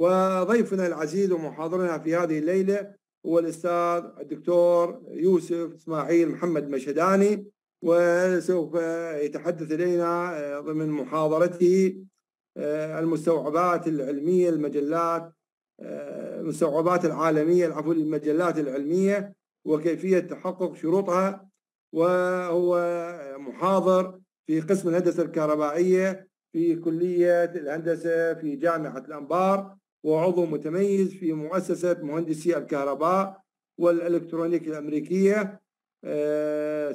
وضيفنا العزيز ومحاضرنا في هذه الليلة هو الأستاذ الدكتور يوسف إسماعيل محمد مشداني وسوف يتحدث إلينا آه، ضمن محاضرته آه، المستوعبات العلمية المجلات آه، المستوعبات العالمية عفوا المجلات العلمية وكيفية تحقق شروطها وهو محاضر في قسم الهندسة الكهربائية في كلية الهندسة في جامعة الأنبار وعضو متميز في مؤسسة مهندسي الكهرباء والإلكترونيك الأمريكية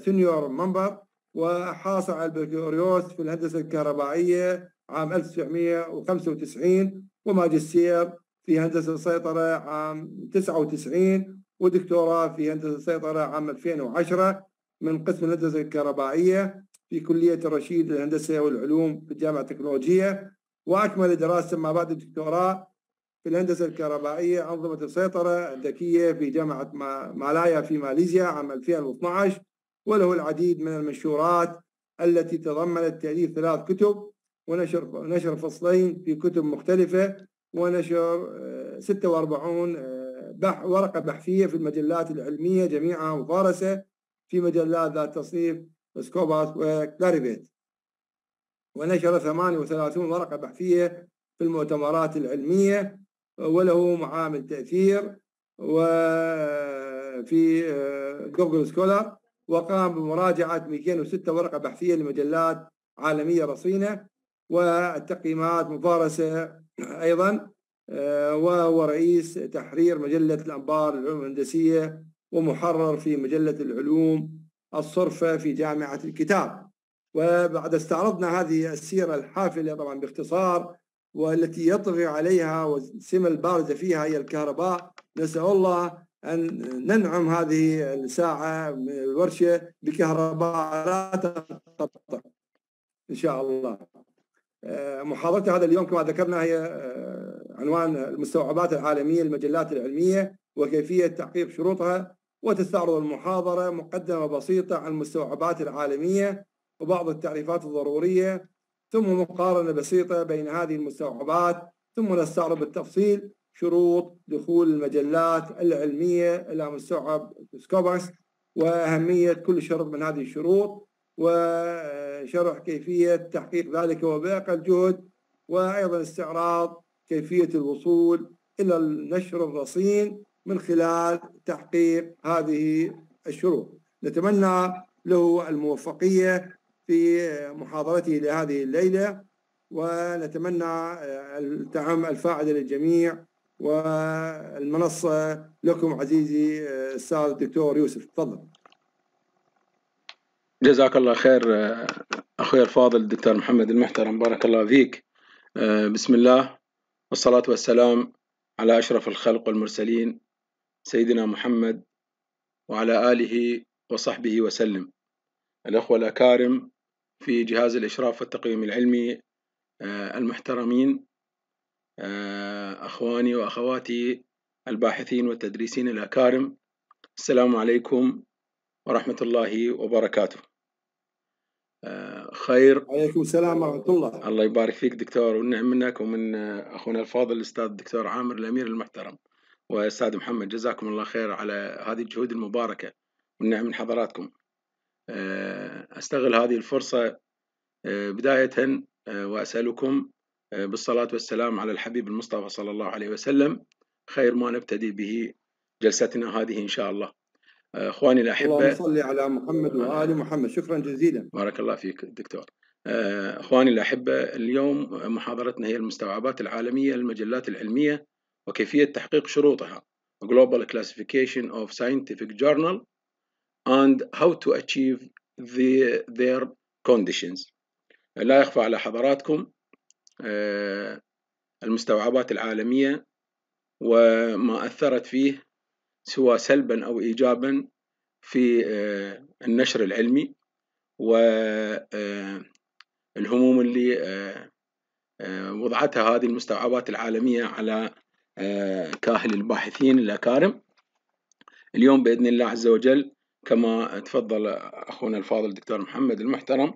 سنيور آه، منبر وحاصل على البكالوريوس في الهندسة الكهربائية عام 1995 وماجستير في هندسة السيطرة عام 99 ودكتوراه في هندسة السيطرة عام 2010 من قسم الهندسة الكهربائية في كلية الرشيد للهندسة والعلوم في الجامعة التكنولوجية وأكمل دراسته ما بعد الدكتوراه في الهندسة الكهربائية أنظمة السيطرة الذكية في جامعة مالايا في ماليزيا عام 2012 وله العديد من المنشورات التي تضمنت تأليف ثلاث كتب ونشر نشر فصلين في كتب مختلفة ونشر 46 آه، آه، بح ورقة بحثية في المجلات العلمية جميعها مفارسة في مجلات ذات تصنيف سكوباس وكلاريفيت ونشر 38 ورقة بحثية في المؤتمرات العلمية وله معامل تأثير وفي جوجل آه، سكولر وقام بمراجعة 206 ورقة بحثية لمجلات عالمية رصينة والتقييمات مفارسة أيضا آه، وهو رئيس تحرير مجلة الأنبار للعلوم الهندسية ومحرر في مجلة العلوم الصرفة في جامعة الكتاب وبعد استعرضنا هذه السيرة الحافلة طبعا باختصار والتي يطغي عليها والسمة البارزة فيها هي الكهرباء نسأل الله أن ننعم هذه الساعة الورشة بكهرباء لا تنقطع إن شاء الله آه، محاضرة هذا اليوم كما ذكرنا هي آه، عنوان المستوعبات العالمية للمجلات العلمية وكيفية تحقيق شروطها وتستعرض المحاضرة مقدمة بسيطة عن المستوعبات العالمية وبعض التعريفات الضرورية ثم مقارنة بسيطة بين هذه المستوعبات ثم نستعرض بالتفصيل شروط دخول المجلات العلمية إلى مستوعب سكوبس وأهمية كل شرط من هذه الشروط وشرح كيفية تحقيق ذلك وباقل جهد وأيضا استعراض كيفية الوصول إلى النشر الرصين من خلال تحقيق هذه الشروط نتمنى له الموفقية في محاضرته لهذه الليلة ونتمنى آه، التعام الفاعل للجميع والمنصة لكم عزيزي آه، الأستاذ الدكتور يوسف تفضل جزاك الله خير آه، أخوي الفاضل الدكتور محمد المحترم بارك الله فيك بسم الله والصلاة والسلام على أشرف الخلق والمرسلين سيدنا محمد وعلى آله وصحبه وسلم الأخوة الأكارم في جهاز الإشراف والتقييم العلمي آه، المحترمين آه، أخواني وأخواتي الباحثين والتدريسين الأكارم السلام عليكم ورحمة الله وبركاته آه، خير عليكم السلام ورحمة الله الله يبارك فيك دكتور والنعم منك ومن أخونا الفاضل الأستاذ الدكتور عامر الأمير المحترم وأستاذ محمد جزاكم الله خير على هذه الجهود المباركة والنعم من حضراتكم آه، أستغل هذه الفرصة آه، بداية آه، وأسألكم بالصلاة والسلام على الحبيب المصطفى صلى الله عليه وسلم خير ما نبتدي به جلستنا هذه إن شاء الله اخواني الاحبه اللهم صل على محمد وال محمد شكرا جزيلا بارك الله فيك دكتور اخواني الاحبه اليوم محاضرتنا هي المستوعبات العالميه للمجلات العلميه وكيفيه تحقيق شروطها Global Classification of Scientific Journal and how to achieve the, their conditions لا يخفى على حضراتكم آه، المستوعبات العالمية وما أثرت فيه سواء سلبا أو إيجابا في آه، النشر العلمي والهموم آه، اللي وضعتها هذه المستوعبات العالمية على كاهل الباحثين الأكارم اليوم بإذن الله عز وجل كما تفضل أخونا الفاضل الدكتور محمد المحترم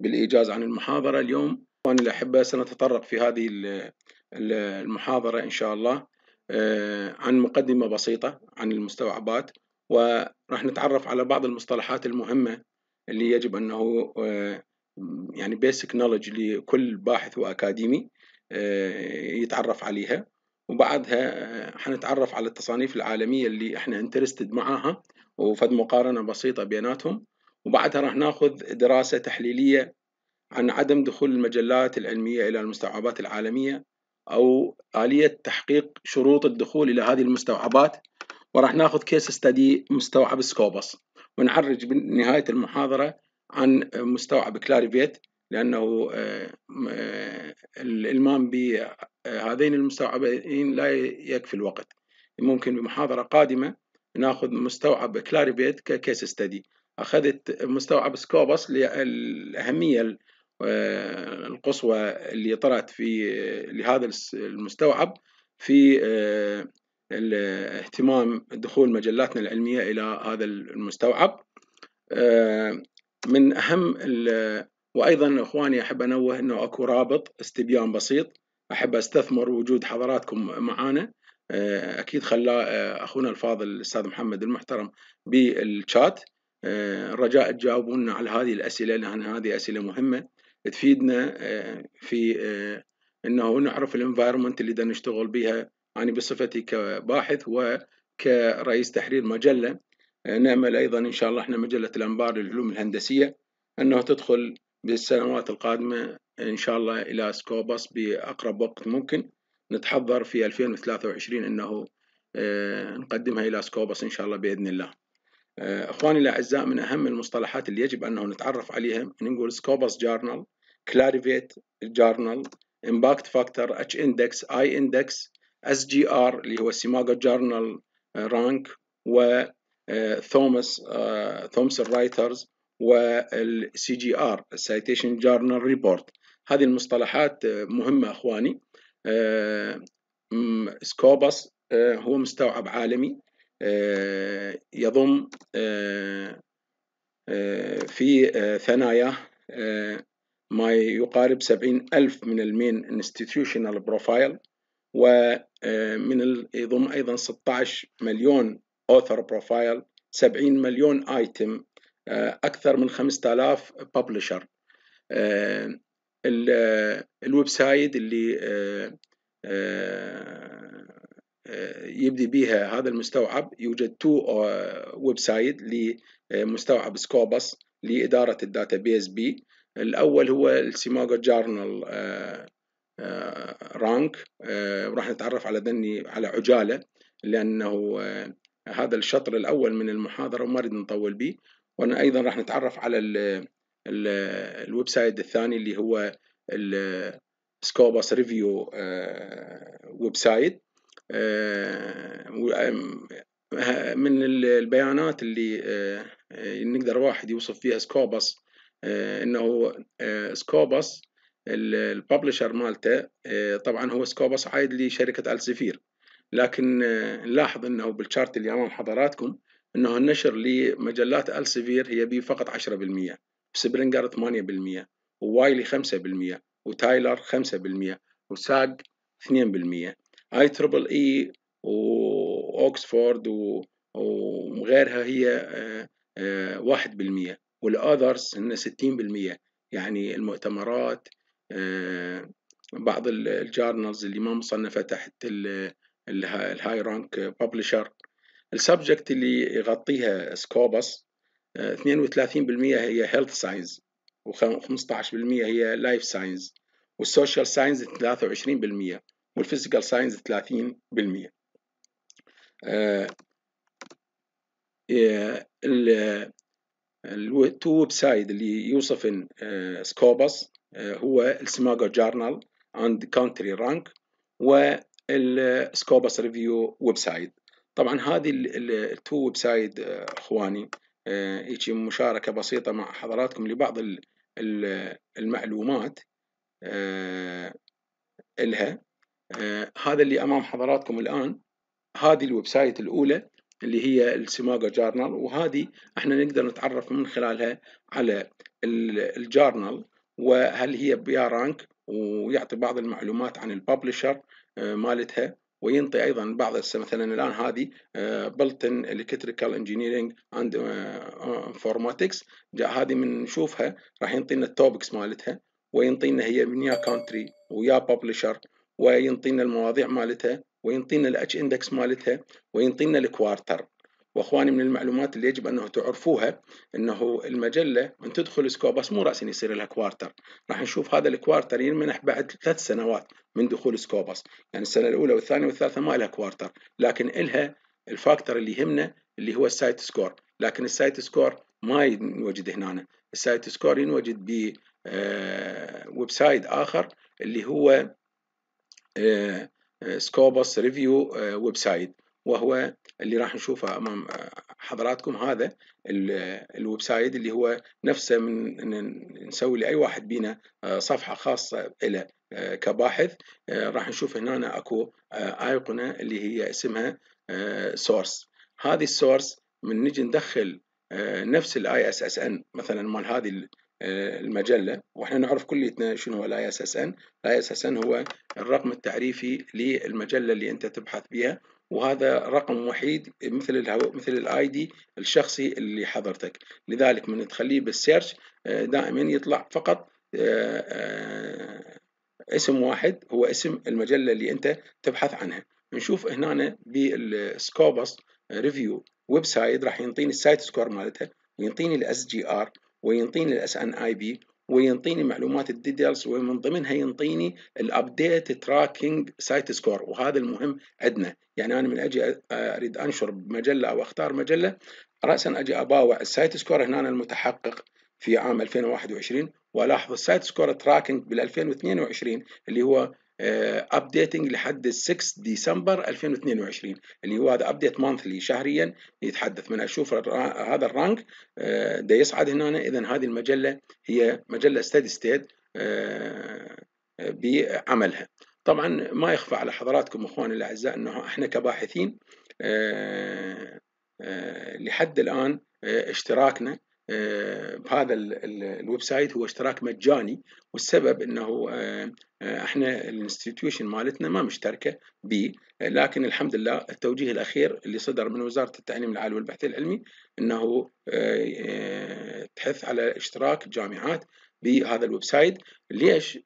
بالإيجاز عن المحاضرة اليوم أخواني الأحبة سنتطرق في هذه المحاضرة إن شاء الله آه، عن مقدمة بسيطة عن المستوعبات وراح نتعرف على بعض المصطلحات المهمة اللي يجب أنه آه، يعني بيسك نولج لكل باحث وأكاديمي آه، يتعرف عليها وبعدها حنتعرف على التصانيف العالمية اللي احنا انترستد معاها وفد مقارنة بسيطة بيناتهم وبعدها راح ناخذ دراسة تحليلية عن عدم دخول المجلات العلمية إلى المستوعبات العالمية أو آلية تحقيق شروط الدخول إلى هذه المستوعبات وراح ناخذ كيس ستدي مستوعب سكوبس ونعرج بنهاية المحاضرة عن مستوعب كلاريفيت لأنه آه، آه، الإلمام بهذين المستوعبين لا يكفي الوقت ممكن بمحاضرة قادمة ناخذ مستوعب كلاريبيت ككيس ستدي اخذت مستوعب سكوبس للاهميه آه، القصوى اللي طلعت في لهذا المستوعب في آه، الاهتمام دخول مجلاتنا العلمية إلى هذا المستوعب آه، من أهم وأيضا إخواني أحب أنوه أنه أكو رابط استبيان بسيط أحب أستثمر وجود حضراتكم معانا آه، اكيد خلى آه، اخونا الفاضل الاستاذ محمد المحترم بالشات الرجاء آه، تجاوبونا على هذه الاسئله لان هذه اسئله مهمه تفيدنا في انه نعرف الانفايرمنت اللي بدنا نشتغل بها انا يعني بصفتي كباحث وكرئيس تحرير مجله نامل ايضا ان شاء الله احنا مجله الانبار للعلوم الهندسيه انه تدخل بالسنوات القادمه ان شاء الله الى سكوبس باقرب وقت ممكن نتحضر في 2023 أنه آه، نقدمها إلى سكوبس إن شاء الله بإذن الله آه، إخواني الأعزاء من أهم المصطلحات اللي يجب أنه نتعرف عليها نقول سكوبس جارنال كلاريفيت جارنال امباكت فاكتور اتش اندكس اي اندكس اس جي ار اللي هو السيماجو جورنال آه، رانك و ثومس ثومس رايترز والسي جي ار سايتيشن جورنال ريبورت هذه المصطلحات مهمه اخواني آه، سكوبس آه، هو مستوعب عالمي آه، يضم في ثناياه ما يقارب 70 ألف من المين انستتيوشنال بروفايل ومن يضم أيضا 16 مليون أوثر بروفايل 70 مليون آيتم أكثر من 5000 ببلشر الويب سايت اللي آه، آه، يبدي بها هذا المستوعب يوجد تو آه، ويب سايت لمستوعب سكوبس لإدارة الداتابيز بي الأول هو السيماجو جارنال رانك وراح نتعرف على ذني على عجالة لأنه هذا الشطر الأول من المحاضرة وما أريد نطول به وأنا أيضا راح نتعرف على الويب سايت الثاني اللي هو سكوباس ريفيو ويب سايت من البيانات اللي آه، نقدر واحد يوصف فيها سكوباس آه، انه سكوباس آه، الببلشر مالته طبعا هو سكوباس عايد لشركه السفير لكن نلاحظ انه بالشارت اللي امام حضراتكم انه النشر لمجلات السفير هي بفقط فقط 10% سبرينجر 8% ووايلي 5% وتايلر 5% وساج 2% اي تربل اي واوكسفورد وغيرها هي 1% آه، آه، والأذرز هن 60% يعني المؤتمرات آه، بعض الجارنلز اللي ما مصنفة تحت الهاي رانك ببلشر السبجكت اللي يغطيها سكوبس 32% هي هيلث ساينز و15% هي لايف ساينز والسوشيال ساينز 23% والفيزيكال ساينز 30% ال التو ويب سايت اللي يوصف سكوبس آه، آه، هو السماجو جارنال اند كونتري رانك والسكوبس ريفيو ويب سايت طبعا هذه التو ويب سايت اخواني آه، هيجي مشاركة بسيطة مع حضراتكم لبعض المعلومات آه، إلها آه، هذا اللي أمام حضراتكم الآن هذه الويب سايت الأولى اللي هي السيماجو جارنال وهذه احنا نقدر نتعرف من خلالها على الجارنال وهل هي بيا رانك ويعطي بعض المعلومات عن الببلشر مالتها وينطي ايضا بعض مثلا الان نعم. هذه بلتن الكتريكال انجينيرنج اند انفورماتكس هذه من نشوفها راح ينطينا التوبكس مالتها وينطينا هي من يا كونتري ويا ببلشر وينطينا المواضيع مالتها وينطينا الاتش اندكس مالتها وينطينا الكوارتر واخواني من المعلومات اللي يجب انه تعرفوها انه المجله من تدخل سكوبس مو راسا يصير لها كوارتر راح نشوف هذا الكوارتر ينمنح بعد ثلاث سنوات من دخول سكوبس يعني السنه الاولى والثانيه والثالثه ما لها كوارتر لكن الها الفاكتور اللي يهمنا اللي هو السايت سكور لكن السايت سكور ما ينوجد هنا السايت سكور ينوجد ب آه، ويب سايت اخر اللي هو آه، آه، سكوبس ريفيو ويب سايت وهو اللي راح نشوفه امام حضراتكم هذا الويب سايت اللي هو نفسه من نسوي لاي واحد بينا آه، صفحه خاصه له آه، كباحث آه، راح نشوف هنا اكو ايقونه اللي هي اسمها سورس هذه السورس من نجي ندخل نفس الاي اس اس ان مثلا مال هذه المجله واحنا نعرف كليتنا شنو هو الاي اس اس ان الاي اس اس ان هو الرقم التعريفي للمجله اللي انت تبحث بها وهذا رقم وحيد مثل الهو... مثل الاي دي الشخصي اللي حضرتك لذلك من تخليه بالسيرش آه، دائما يطلع فقط آه، آه، اسم واحد هو اسم المجلة اللي انت تبحث عنها نشوف هنا بالسكوبس ريفيو ويب سايت راح ينطيني السايت سكور مالتها وينطيني الاس جي ار وينطيني الاس ان اي بي وينطيني معلومات الديتيلز ومن ضمنها ينطيني الابديت تراكنج سايت سكور وهذا المهم عندنا يعني انا من اجي اريد انشر مجله او اختار مجله راسا اجي اباوع السايت سكور هنا المتحقق في عام 2021 والاحظ السايت سكور تراكنج بال 2022 اللي هو ابديتنج آه، لحد 6 ديسمبر 2022 اللي هو هذا ابديت مانثلي شهريا يتحدث من اشوف هذا الرانك آه، ده يصعد هنا اذا هذه المجله هي مجله ستدي ستيت آه، بعملها طبعا ما يخفى على حضراتكم اخواني الاعزاء انه احنا كباحثين لحد الان اشتراكنا بهذا آه، الويب سايت هو اشتراك مجاني والسبب انه آه، آه، احنا الانستتيوشن مالتنا ما مشتركه به لكن الحمد لله التوجيه الاخير اللي صدر من وزاره التعليم العالي والبحث العلمي انه تحث على اشتراك الجامعات بهذا الويب سايت ليش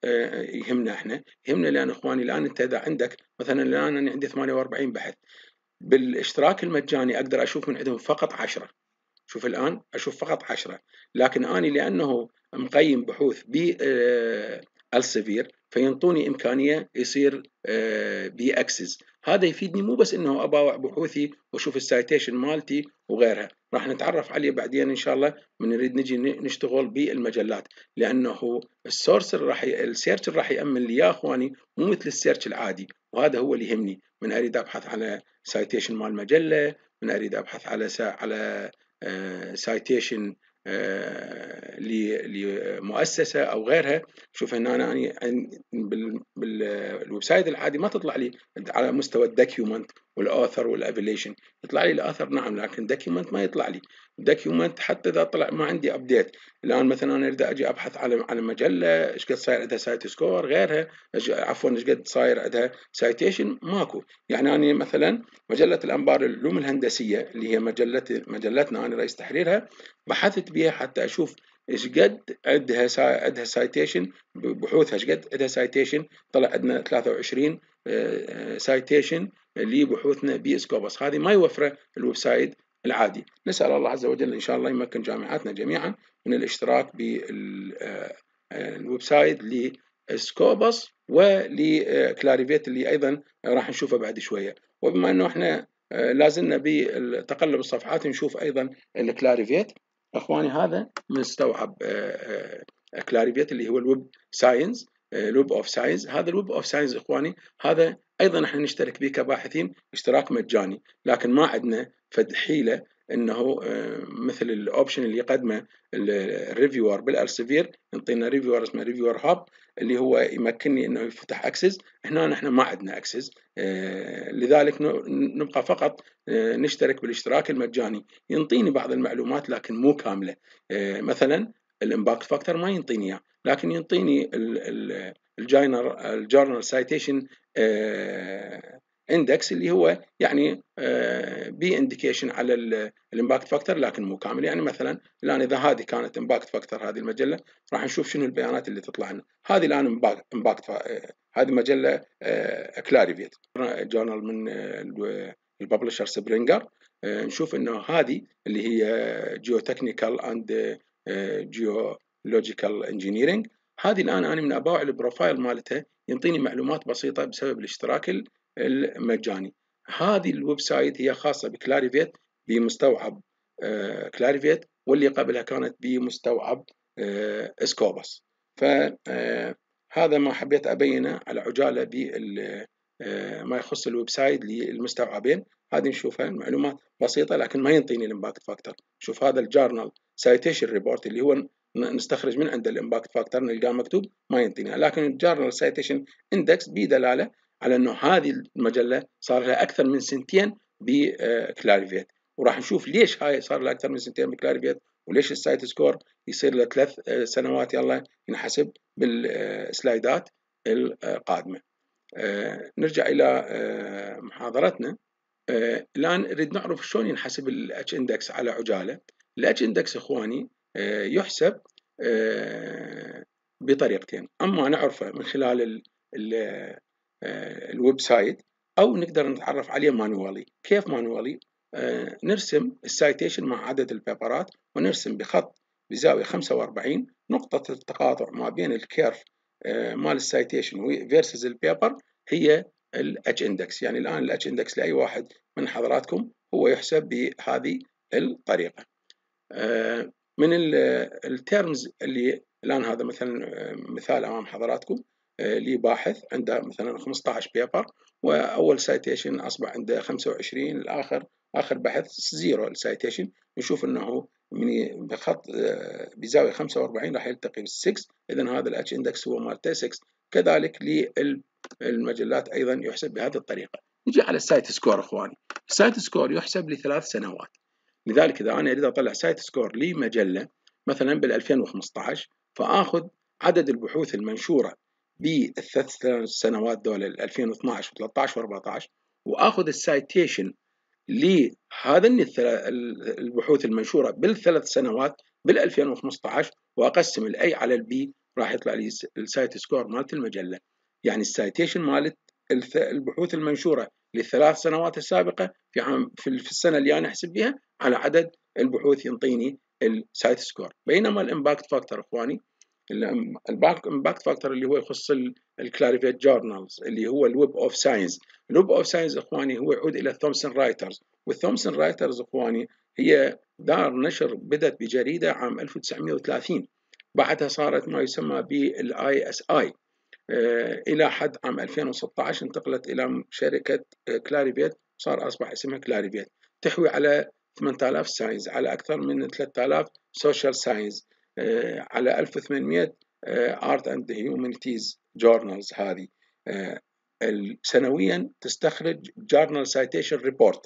يهمنا احنا؟ يهمنا لان اخواني الان انت اذا عندك مثلا الان انا عندي 48 بحث بالاشتراك المجاني اقدر اشوف من عندهم فقط 10 شوف الآن أشوف فقط 10 لكن اني لأنه مقيم بحوث آه، السفير فينطوني إمكانية يصير آه، بي أكسس هذا يفيدني مو بس أنه أباوع بحوثي وأشوف السايتيشن مالتي وغيرها راح نتعرف عليه بعدين إن شاء الله من نريد نجي نشتغل بالمجلات لأنه السورس راح ي... السيرش راح يأمن لي يا أخواني مو مثل السيرش العادي وهذا هو اللي يهمني من أريد أبحث على سايتيشن مال مجلة من أريد أبحث على سا... على سايتيشن آه، آه، لمؤسسه او غيرها شوف هنا انا يعني بالويب سايت العادي ما تطلع لي على مستوى الدوكيومنت والاثر والافيليشن يطلع لي الاثر نعم لكن دوكيومنت ما يطلع لي دوكيومنت حتى اذا طلع ما عندي ابديت الان مثلا انا اريد اجي ابحث على على مجله ايش قد صاير عندها سايت سكور غيرها عفوا ايش قد صاير عندها سايتيشن ماكو يعني انا مثلا مجله الانبار العلوم الهندسيه اللي هي مجله مجلتنا انا رئيس تحريرها بحثت بها حتى اشوف ايش قد عندها عندها سايتيشن بحوثها ايش قد عندها سايتيشن طلع عندنا 23 سايتيشن لبحوثنا بسكوبس هذه ما يوفره الويب سايت العادي نسال الله عز وجل ان شاء الله يمكن جامعاتنا جميعا من الاشتراك بالويب آه، آه، سايت لسكوبس ولكلاريفيت آه، اللي ايضا راح نشوفه بعد شويه وبما انه احنا لازلنا بتقلب الصفحات نشوف ايضا الكلاريفيت اخواني هذا مستوعب كلاريفيت آه، آه، اللي هو الويب ساينس الويب اوف ساينس هذا الويب اوف ساينس اخواني هذا ايضا احنا نشترك به كباحثين اشتراك مجاني لكن ما عندنا فد حيله انه آه، مثل الاوبشن اللي يقدمه الريفيور بالارسيفير نعطينا ريفيور اسمه ريفيور هاب اللي هو يمكنني انه يفتح اكسس هنا نحن ما عندنا اكسس آه، لذلك نبقى فقط آه، نشترك بالاشتراك المجاني ينطيني بعض المعلومات لكن مو كامله مثلا الامباكت فاكتور ما ينطيني اياه لكن ينطيني الجاينر الجورنال سايتيشن اندكس اللي هو يعني بي آه، انديكيشن على الامباكت فاكتور لكن مو كامل يعني مثلا الان اذا هذه كانت امباكت فاكتور هذه المجله راح نشوف شنو البيانات اللي تطلع لنا هذه الان امباكت آه، هذه مجله كلاريفيت آه، جورنال من الببلشر سبرينجر نشوف انه هذه اللي هي جيو تكنيكال اند جيولوجيكال انجينيرنج هذه الان انا من اباوع البروفايل مالتها ينطيني معلومات بسيطه بسبب الاشتراك المجاني هذه الويب سايت هي خاصة بكلاريفيت بمستوعب آه، كلاريفيت واللي قبلها كانت بمستوعب اسكوبس آه، فهذا آه، ما حبيت أبينه على عجالة ب ما يخص الويب سايت للمستوعبين هذه نشوفها معلومات بسيطة لكن ما ينطيني الامباكت فاكتور شوف هذا الجارنال سايتيشن ريبورت اللي هو نستخرج من عند الامباكت فاكتور نلقاه مكتوب ما ينطينا لكن الجارنال سايتيشن اندكس بدلاله على انه هذه المجله صار لها اكثر من سنتين بكلاريفيت وراح نشوف ليش هاي صار لها اكثر من سنتين بكلاريفيت وليش السايت سكور يصير له ثلاث سنوات يلا ينحسب بالسلايدات القادمه. نرجع الى محاضرتنا الان نريد نعرف شلون ينحسب الاتش اندكس على عجاله. الاتش اندكس اخواني يحسب بطريقتين اما نعرفه من خلال آه، الويب سايت او نقدر نتعرف عليه مانوالي كيف مانوالي آه، نرسم السايتيشن مع عدد البيبرات ونرسم بخط بزاوية 45 نقطة التقاطع ما بين الكيرف آه، مال السايتيشن فيرسز البيبر هي الاتش اندكس يعني الان الاتش اندكس لاي واحد من حضراتكم هو يحسب بهذه الطريقة من التيرمز اللي الان هذا مثلا مثال امام حضراتكم آه، لباحث عنده مثلا 15 بيبر واول سايتيشن اصبح عنده 25 الاخر اخر بحث زيرو سايتيشن نشوف انه من بخط آه، بزاويه 45 راح يلتقي بال 6 اذا هذا الاتش اندكس هو مالته 6 كذلك للمجلات ايضا يحسب بهذه الطريقه نجي على السايت سكور اخواني السايت سكور يحسب لثلاث سنوات لذلك اذا انا اريد اطلع سايت سكور لمجله مثلا بال 2015 فاخذ عدد البحوث المنشوره بالثلاث سنوات دول 2012 و13 و14 واخذ السايتيشن لهذا البحوث المنشوره بالثلاث سنوات بال 2015 واقسم الاي على البي راح يطلع لي السايت سكور مالت المجله يعني السايتيشن مالت البحوث المنشوره للثلاث سنوات السابقه في عام في السنه اللي انا احسب بها على عدد البحوث ينطيني السايت سكور بينما الامباكت فاكتور اخواني الباك فاكتور اللي هو يخص الكلاريفيت جورنالز اللي هو الويب اوف ساينس الويب اوف ساينس اخواني هو يعود الى ثومسون رايترز والثومسون رايترز اخواني هي دار نشر بدت بجريده عام 1930 بعدها صارت ما يسمى بالاي اس آه، اي الى حد عام 2016 انتقلت الى شركه كلاريفيت آه، صار اصبح اسمها كلاريفيت تحوي على 8000 ساينز على اكثر من 3000 سوشيال ساينز آه، على 1800 ارت اند هيومانيتيز جورنالز هذه آه، سنويا تستخرج جورنال سايتيشن ريبورت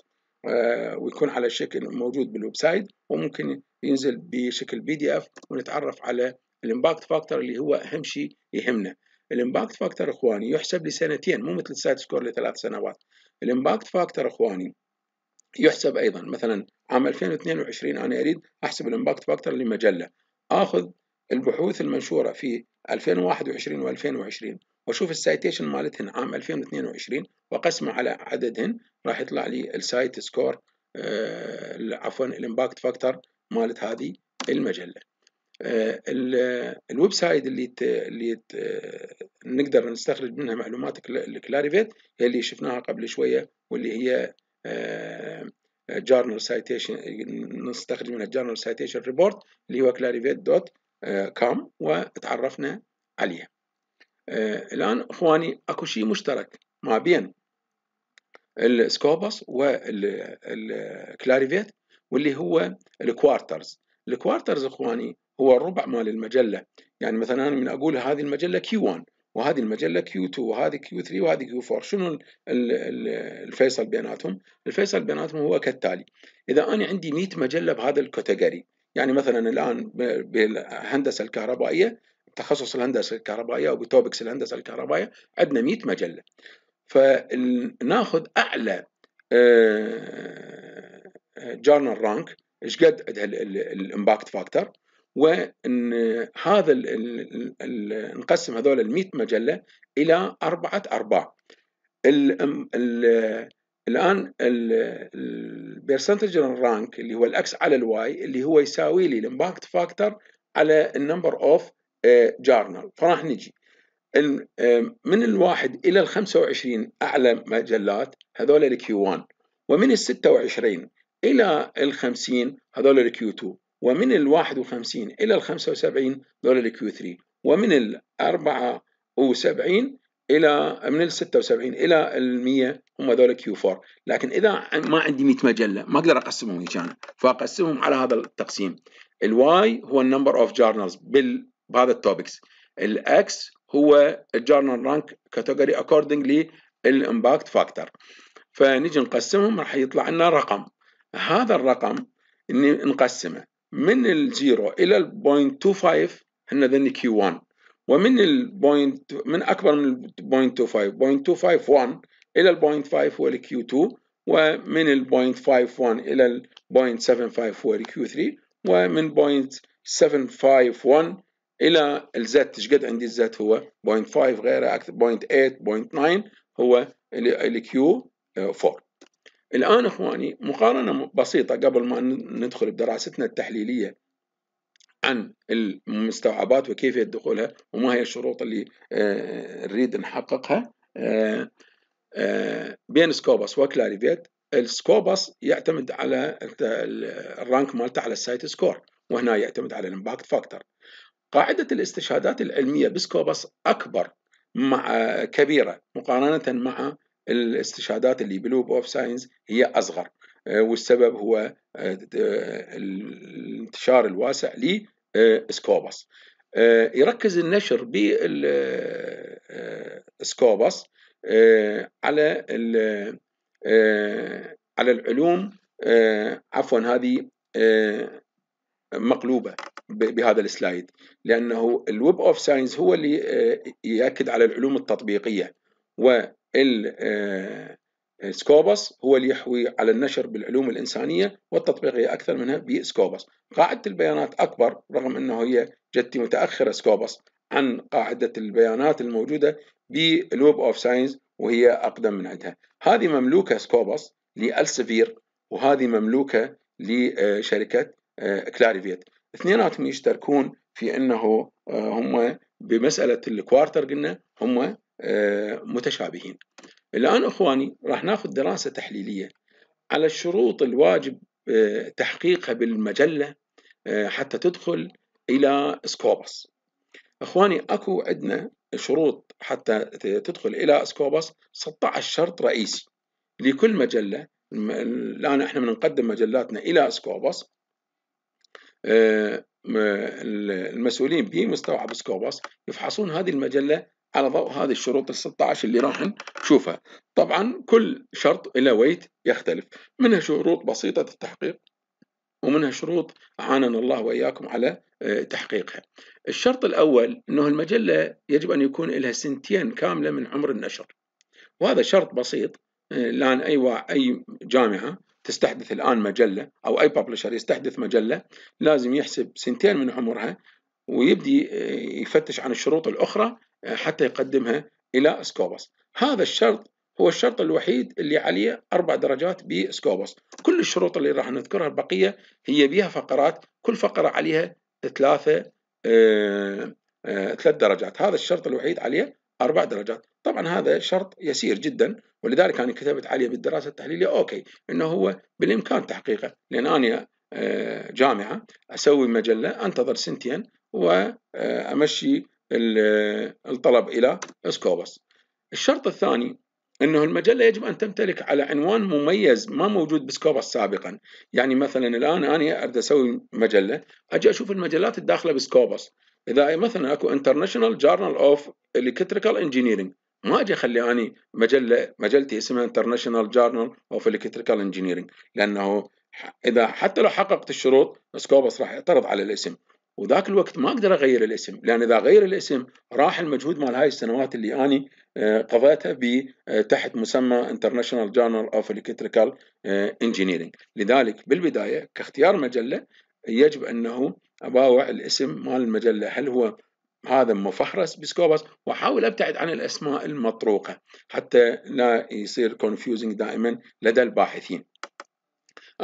ويكون على شكل موجود بالويب سايت وممكن ينزل بشكل بي دي اف ونتعرف على الامباكت فاكتور اللي هو اهم شيء يهمنا الامباكت فاكتور اخواني يحسب لسنتين مو مثل السايت سكور لثلاث سنوات الامباكت فاكتور اخواني يحسب ايضا مثلا عام 2022 انا اريد احسب الامباكت فاكتور لمجله آخذ البحوث المنشورة في 2021 و2020 وأشوف السايتيشن مالتهن عام 2022 وأقسمه على عددهن راح يطلع لي السايت سكور آه عفوا الامباكت فاكتور مالت هذه المجلة آه الويب سايت اللي ت اللي ت آه، نقدر نستخرج منها معلومات الكلاريفيت هي اللي شفناها قبل شوية واللي هي آه جورنال سايتيشن نستخرج منها الجورنال سايتيشن ريبورت اللي هو كلاريفيت دوت كوم وتعرفنا عليها آه، الان اخواني اكو شيء مشترك ما بين السكوبس والكلاريفيت واللي هو الكوارترز الكوارترز اخواني هو الربع مال المجله يعني مثلا انا من اقول هذه المجله كي 1 وهذه المجلة Q2 وهذه Q3 وهذه Q4 شنو الفيصل بيناتهم؟ الفيصل بيناتهم هو كالتالي إذا أنا عندي 100 مجلة بهذا الكوتاجري يعني مثلا الآن بالهندسة الكهربائية تخصص الهندسة الكهربائية أو بتوبكس الهندسة الكهربائية عندنا 100 مجلة فناخذ أعلى جورنال آه، رانك ايش قد عندها الامباكت فاكتور وان هذا ال ال ال نقسم هذول ال 100 مجله الى اربعه ارباع ال ال الان البرسنتج رانك اللي هو الاكس على الواي اللي هو يساوي لي الامباكت فاكتور على النمبر اوف جارنال فراح نجي آه، من الواحد الى ال 25 اعلى مجلات هذول الكيو 1 ومن ال 26 الى ال 50 هذول الكيو 2 ومن ال 51 إلى ال 75 دول الكيو 3 ومن ال 74 إلى من ال 76 إلى ال 100 هم دول كيو 4 لكن إذا ما عندي 100 مجلة ما أقدر أقسمهم هيك أنا فأقسمهم على هذا التقسيم الواي هو النمبر أوف جورنالز بهذا التوبكس الاكس هو الجورنال رانك كاتيجوري اكوردنجلي الامباكت فاكتور فنجي نقسمهم راح يطلع لنا رقم هذا الرقم نقسمه من الزيرو الى ال 0.25 هن ذن كيو 1 ومن البوينت من اكبر من ال 0.25 0.251 الى ال 0.5 هو الكيو 2 ومن ال 0.51 الى ال 75 هو الكيو 3 ومن 0.751 751 الى الزت ايش عندي الزت هو 0.5 5 غيره بوينت 8 9 هو الكيو 4 الآن إخواني مقارنة بسيطة قبل ما ندخل بدراستنا التحليلية عن المستوعبات وكيفية دخولها وما هي الشروط اللي آه، نريد نحققها آه، آه، بين سكوبس وكلاريفيت السكوبس يعتمد على الرانك مالته على السايت سكور وهنا يعتمد على الامباكت فاكتور قاعدة الاستشهادات العلمية بسكوبس أكبر مع كبيرة مقارنة مع الاستشهادات اللي بلوب اوف ساينز هي اصغر آه، والسبب هو آه، آه، الانتشار الواسع لسكوبس يركز النشر بالسكوبس على على العلوم عفوا هذه مقلوبه بهذا السلايد لانه الويب اوف ساينس هو اللي ياكد على العلوم التطبيقيه و آه، آه، سكوبس هو اللي يحوي على النشر بالعلوم الإنسانية والتطبيقية أكثر منها بسكوبس قاعدة البيانات أكبر رغم أنه هي جت متأخرة سكوبس عن قاعدة البيانات الموجودة بلوب أوف ساينس وهي أقدم من عندها هذه مملوكة سكوبس لألسفير وهذه مملوكة لشركة آه، كلاريفيت اثنيناتهم يشتركون في أنه هم بمسألة الكوارتر قلنا هم آه، متشابهين الآن أخواني راح ناخذ دراسة تحليلية على الشروط الواجب آه، تحقيقها بالمجلة آه، حتى تدخل إلى سكوبس أخواني أكو عندنا شروط حتى تدخل إلى سكوبس 16 شرط رئيسي لكل مجلة الآن احنا بنقدم مجلاتنا إلى سكوبس المسؤولين بمستوعب سكوبس يفحصون هذه المجلة على ضوء هذه الشروط ال 16 اللي راح نشوفها طبعا كل شرط الى ويت يختلف منها شروط بسيطة التحقيق ومنها شروط اعاننا الله وإياكم على آه، تحقيقها الشرط الأول أنه المجلة يجب أن يكون لها سنتين كاملة من عمر النشر وهذا شرط بسيط الآن آه، أي أي جامعة تستحدث الآن مجلة أو أي ببلشر يستحدث مجلة لازم يحسب سنتين من عمرها ويبدي آه، يفتش عن الشروط الأخرى حتى يقدمها إلى سكوبس هذا الشرط هو الشرط الوحيد اللي عليه أربع درجات بسكوبس كل الشروط اللي راح نذكرها البقية هي بها فقرات كل فقرة عليها ثلاثة آه،, آه ثلاث درجات هذا الشرط الوحيد عليه أربع درجات طبعا هذا شرط يسير جدا ولذلك أنا كتبت عليه بالدراسة التحليلية أوكي أنه هو بالإمكان تحقيقه لأن أنا آه، جامعة أسوي مجلة أنتظر سنتين وأمشي آه، الطلب إلى سكوبس الشرط الثاني أنه المجلة يجب أن تمتلك على عنوان مميز ما موجود بسكوبس سابقا يعني مثلا الآن أنا أريد أسوي مجلة أجي أشوف المجلات الداخلة بسكوبس إذا مثلا أكو انترناشونال جورنال أوف الكتريكال انجينيرنج ما اجي اخلي اني مجله مجلتي اسمها انترناشونال جورنال اوف الكتريكال انجينيرنج لانه اذا حتى لو حققت الشروط سكوبس راح يعترض على الاسم وذاك الوقت ما اقدر اغير الاسم لان اذا غير الاسم راح المجهود مال هاي السنوات اللي اني آه، قضيتها آه، تحت مسمى انترناشونال جورنال اوف الكتريكال انجينيرنج لذلك بالبدايه كاختيار مجله يجب انه اباوع الاسم مال المجله هل هو هذا مفحرس بسكوبس واحاول ابتعد عن الاسماء المطروقه حتى لا يصير كونفيوزنج دائما لدى الباحثين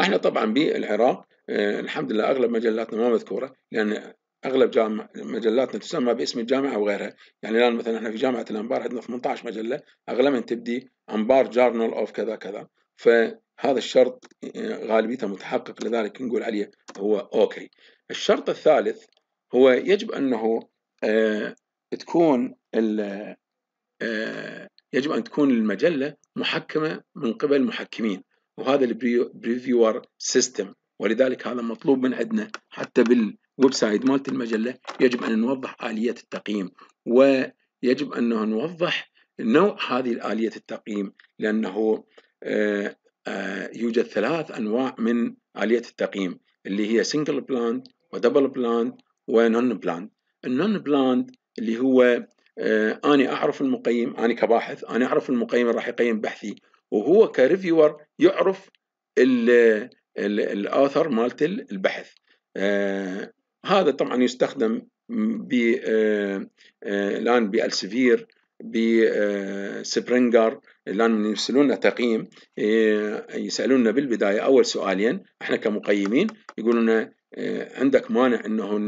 احنا طبعا بالعراق آه، الحمد لله أغلب مجلاتنا ما مذكورة لأن اغلب جامع مجلاتنا تسمى باسم الجامعه او غيرها، يعني الان مثلا احنا في جامعه الانبار عندنا 18 مجله اغلبها تبدي انبار جارنال اوف كذا كذا، فهذا الشرط آه، غالبيته متحقق لذلك نقول عليه هو اوكي. الشرط الثالث هو يجب انه آه، تكون يجب ان تكون المجله محكمه من قبل محكمين وهذا البريفيور سيستم ولذلك هذا مطلوب من عندنا حتى بالويب سايت مالت المجله يجب ان نوضح اليه التقييم ويجب ان نوضح نوع هذه اليه التقييم لانه آه، آه، يوجد ثلاث انواع من اليه التقييم اللي هي سنجل بلاند ودبل بلاند ونون بلاند النون بلاند اللي هو آه، أنا أعرف المقيم أنا كباحث أنا أعرف المقيم اللي راح يقيم بحثي وهو كريفيور يعرف الآثر مالت البحث آه هذا طبعا يستخدم ب آه آه الآن بألسفير آه، سبرينجر الآن من يرسلون تقييم آه، يسألوننا بالبداية أول سؤالين احنا كمقيمين يقولون آه، عندك مانع انه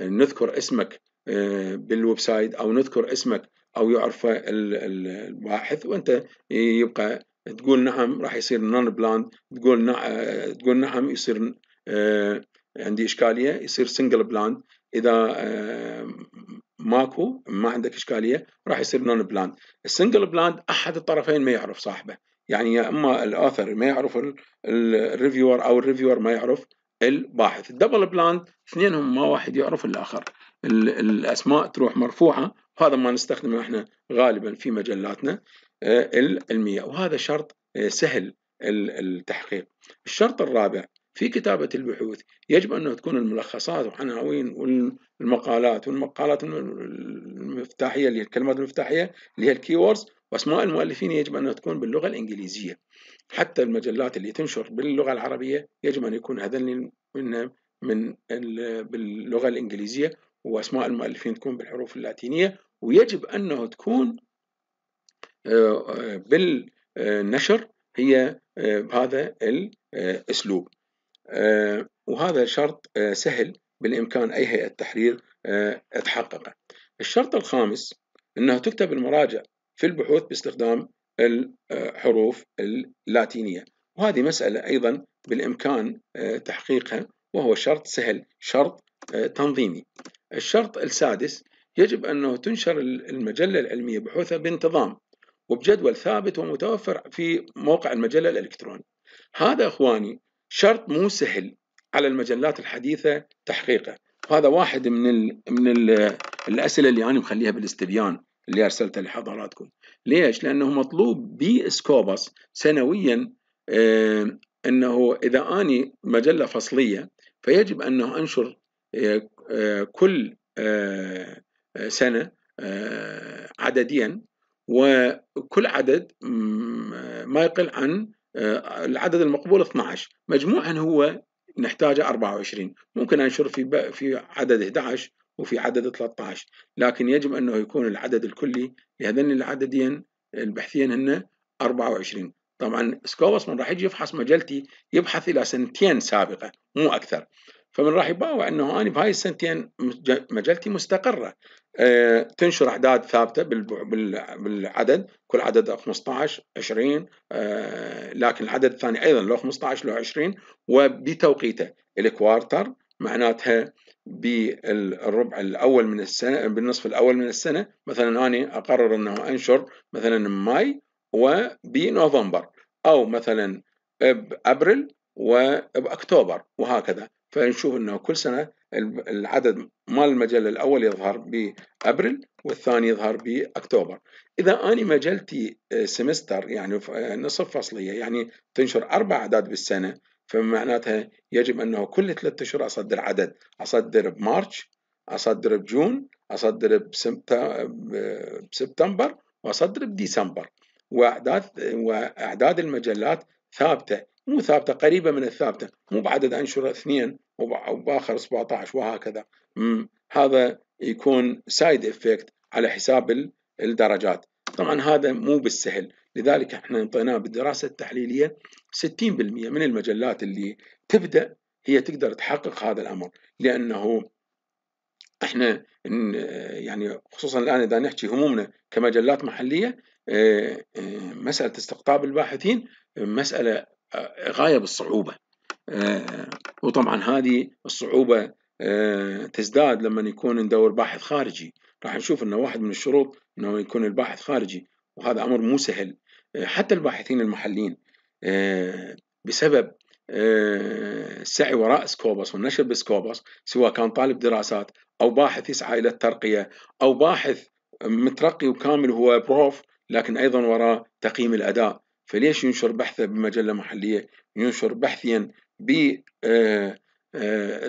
نذكر اسمك بالويب سايت او نذكر اسمك او يعرف الباحث وانت يبقى تقول نعم راح يصير نون بلاند تقول نعم تقول نعم يصير آه، عندي اشكاليه يصير سنجل بلاند اذا آه، ماكو ما عندك اشكاليه راح يصير نون بلاند السنجل بلاند احد الطرفين ما يعرف صاحبه يعني يا اما الاثر ما يعرف الريفيور او الريفيور ما يعرف الباحث الدبل بلاند اثنينهم ما واحد يعرف الاخر الاسماء تروح مرفوعه وهذا ما نستخدمه احنا غالبا في مجلاتنا آه، المياه وهذا شرط آه، سهل التحقيق الشرط الرابع في كتابة البحوث يجب أن تكون الملخصات والعناوين والمقالات والمقالات المفتاحية اللي الكلمات المفتاحية اللي هي الكيوردز وأسماء المؤلفين يجب أن تكون باللغة الإنجليزية حتى المجلات اللي تنشر باللغة العربية يجب أن يكون هذا من من باللغة الإنجليزية وأسماء المؤلفين تكون بالحروف اللاتينية ويجب أنه تكون بالنشر هي بهذا الأسلوب وهذا شرط سهل بالإمكان أي هيئة تحرير تحققه الشرط الخامس أنه تكتب المراجع في البحوث باستخدام الحروف اللاتينية وهذه مسألة أيضا بالإمكان تحقيقها وهو شرط سهل شرط تنظيمي الشرط السادس يجب أنه تنشر المجلة العلمية بحوثها بانتظام وبجدول ثابت ومتوفر في موقع المجلة الإلكتروني هذا إخواني شرط مو سهل على المجلات الحديثة تحقيقه وهذا واحد من الـ من الـ الأسئلة اللي أنا مخليها بالاستبيان اللي أرسلتها لحضراتكم ليش؟ لأنه مطلوب بسكوبس سنويا آه، أنه إذا أني مجلة فصلية فيجب أنه أنشر آه، آه، كل سنة عدديا وكل عدد ما يقل عن آه، العدد المقبول 12 مجموعا هو نحتاجه 24 ممكن انشر في في عدد 11 وفي عدد 13 لكن يجب انه يكون العدد الكلي لهذين العددين البحثيين هن 24 طبعا سكوبس من راح يجي يفحص مجلتي يبحث الى سنتين سابقه مو اكثر فمن راح يباوع انه انا بهاي السنتين مجلتي مستقره آه، تنشر اعداد ثابته بالعدد كل عدد 15 20 آه، لكن العدد الثاني ايضا لو 15 لو 20 وبتوقيته الكوارتر معناتها بالربع الاول من السنه بالنصف الاول من السنه مثلا انا اقرر انه انشر مثلا ماي وبنوفمبر او مثلا بابريل وباكتوبر وهكذا فنشوف انه كل سنه العدد مال المجلة الأول يظهر بأبريل والثاني يظهر بأكتوبر إذا أنا مجلتي آه، سمستر يعني آه، نصف فصلية يعني تنشر أربع أعداد بالسنة فمعناتها يجب أنه كل ثلاثة أشهر أصدر عدد أصدر بمارش أصدر بجون أصدر آه، بسبتمبر وأصدر بديسمبر وأعداد وأعداد المجلات ثابتة مو ثابتة قريبة من الثابتة مو بعدد أنشر اثنين وبآخر 17 وهكذا هذا يكون سايد افكت على حساب الدرجات طبعا هذا مو بالسهل لذلك احنا انطيناه بالدراسة التحليلية 60% من المجلات اللي تبدأ هي تقدر تحقق هذا الأمر لأنه احنا يعني خصوصا الآن إذا نحكي همومنا كمجلات محلية آه، آه، مسألة استقطاب الباحثين مسألة آه، غاية بالصعوبة آه، وطبعا هذه الصعوبة آه، تزداد لما يكون ندور باحث خارجي راح نشوف أن واحد من الشروط أنه يكون الباحث خارجي وهذا أمر مو سهل آه، حتى الباحثين المحليين بسبب السعي وراء سكوبس والنشر بسكوبس سواء كان طالب دراسات أو باحث يسعى إلى الترقية أو باحث مترقي وكامل هو بروف لكن أيضا وراء تقييم الأداء فليش ينشر بحثه بمجلة محلية ينشر بحثيا ب آه، آه،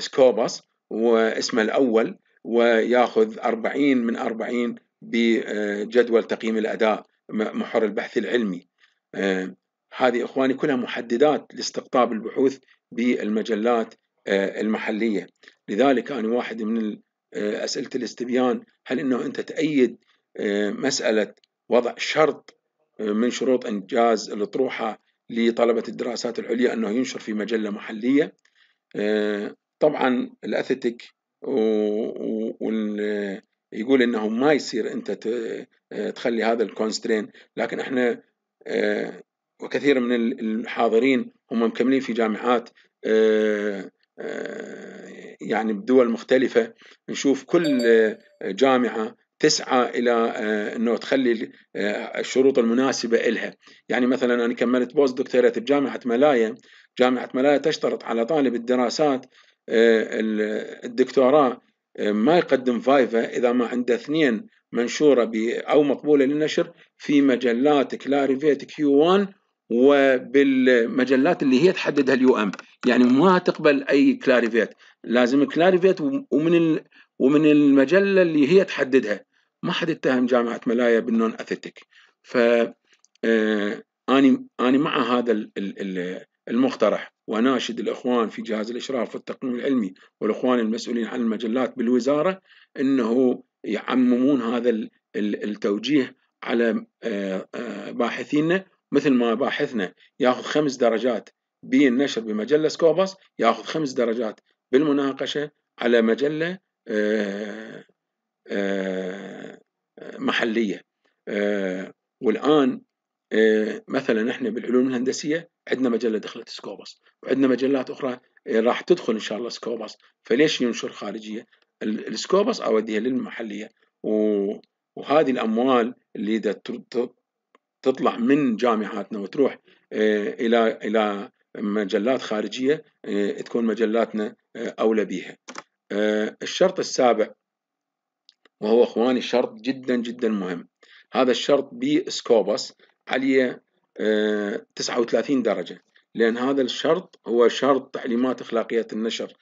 واسمه الأول وياخذ 40 من 40 بجدول آه، تقييم الأداء محور البحث العلمي هذه إخواني كلها محددات لاستقطاب البحوث بالمجلات المحلية لذلك أنا واحد من أسئلة الاستبيان هل أنه أنت تأيد مسألة وضع شرط من شروط إنجاز الأطروحة لطلبة الدراسات العليا أنه ينشر في مجلة محلية آه، طبعا الأثيتيك يقول أنه ما يصير أنت آه، تخلي هذا الكونسترين لكن احنا آه، وكثير من الحاضرين هم مكملين في جامعات يعني بدول مختلفة نشوف كل جامعة تسعى الى آه، انه تخلي آه، الشروط المناسبه الها يعني مثلا انا كملت بوست دكتوراه بجامعه ملايا جامعه ملايا تشترط على طالب الدراسات آه، الدكتوراه ما يقدم فايفا اذا ما عنده اثنين منشوره او مقبوله للنشر في مجلات كلاريفيت كيو 1 وبالمجلات اللي هي تحددها اليو ام يعني ما تقبل اي كلاريفيت لازم كلاريفيت ومن ومن المجله اللي هي تحددها ما حد اتهم جامعه ملايا بالنون اثيتك ف آه، اني اني مع هذا المقترح وناشد الاخوان في جهاز الاشراف والتقييم العلمي والاخوان المسؤولين عن المجلات بالوزاره انه يعممون هذا التوجيه على آه، آه، باحثينا مثل ما باحثنا ياخذ خمس درجات بالنشر بمجله سكوبس ياخذ خمس درجات بالمناقشه على مجله آه، محلية آه، والآن آه، مثلا احنا بالعلوم الهندسية عندنا مجلة دخلت سكوبس وعندنا مجلات أخرى راح تدخل إن شاء الله سكوبس فليش ينشر خارجية السكوبس أوديها للمحلية وهذه الأموال اللي تطلع من جامعاتنا وتروح إلى إلى مجلات خارجية تكون مجلاتنا أولى بها. الشرط السابع وهو اخواني شرط جدا جدا مهم هذا الشرط بسكوبس عليه 39 آه، درجة لأن هذا الشرط هو شرط تعليمات أخلاقية النشر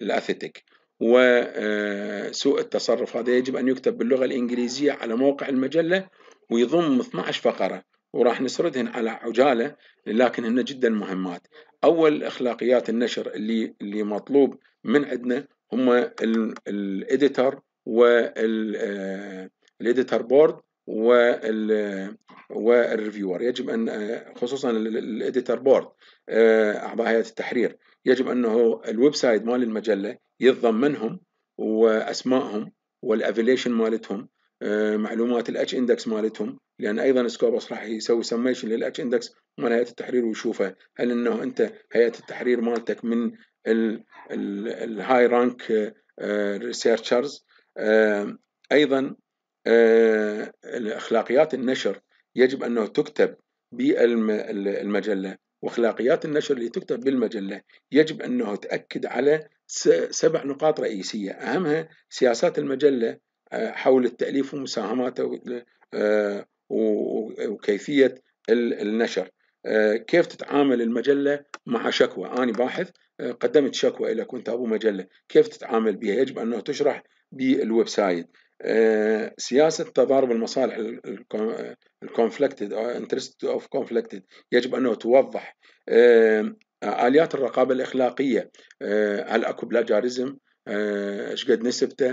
الأثيتيك وسوء آه، التصرف هذا يجب أن يكتب باللغة الإنجليزية على موقع المجلة ويضم 12 فقرة وراح نسردهن على عجالة لكن هن جدا مهمات أول أخلاقيات النشر اللي, اللي مطلوب من عندنا هم الاديتور والإديتر آه، بورد والريفيور يجب أن آه، خصوصا الإديتر بورد آه، أعضاء هيئة التحرير يجب أنه الويب سايت مال المجلة يتضمنهم وأسمائهم والأفيليشن مالتهم معلومات الاتش اندكس مالتهم لان ايضا سكوبس راح يسوي سميشن للاتش اندكس مال هيئه التحرير ويشوفه هل انه انت هيئه التحرير مالتك من الهاي رانك ريسيرشرز آه، أيضا آه، الأخلاقيات النشر يجب أنه تكتب بالمجلة وأخلاقيات النشر اللي تكتب بالمجلة يجب أنه تأكد على سبع نقاط رئيسية أهمها سياسات المجلة آه، حول التأليف ومساهماته وكيفية النشر آه، كيف تتعامل المجلة مع شكوى أنا باحث آه، قدمت شكوى الى كنت أبو مجلة كيف تتعامل بها يجب أنه تشرح بالويب سايت آه، سياسة تضارب المصالح الكونفليكتد انترست اوف كونفليكتد يجب انه توضح اليات الرقابه الاخلاقيه هل اكو بلاجاريزم ايش قد نسبته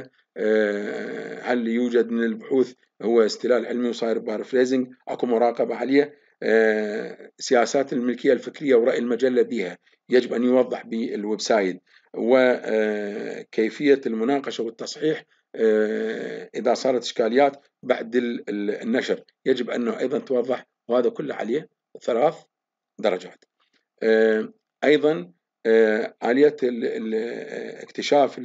هل يوجد من البحوث هو استلال علمي وصاير بارفريزنج اكو مراقبه عليه آه، سياسات الملكية الفكرية ورأي المجلة بها يجب أن يوضح بالويب سايت وكيفية آه، المناقشة والتصحيح آه، إذا صارت إشكاليات بعد النشر يجب أنه أيضا توضح وهذا كله عليه ثلاث درجات أيضا آلية اكتشاف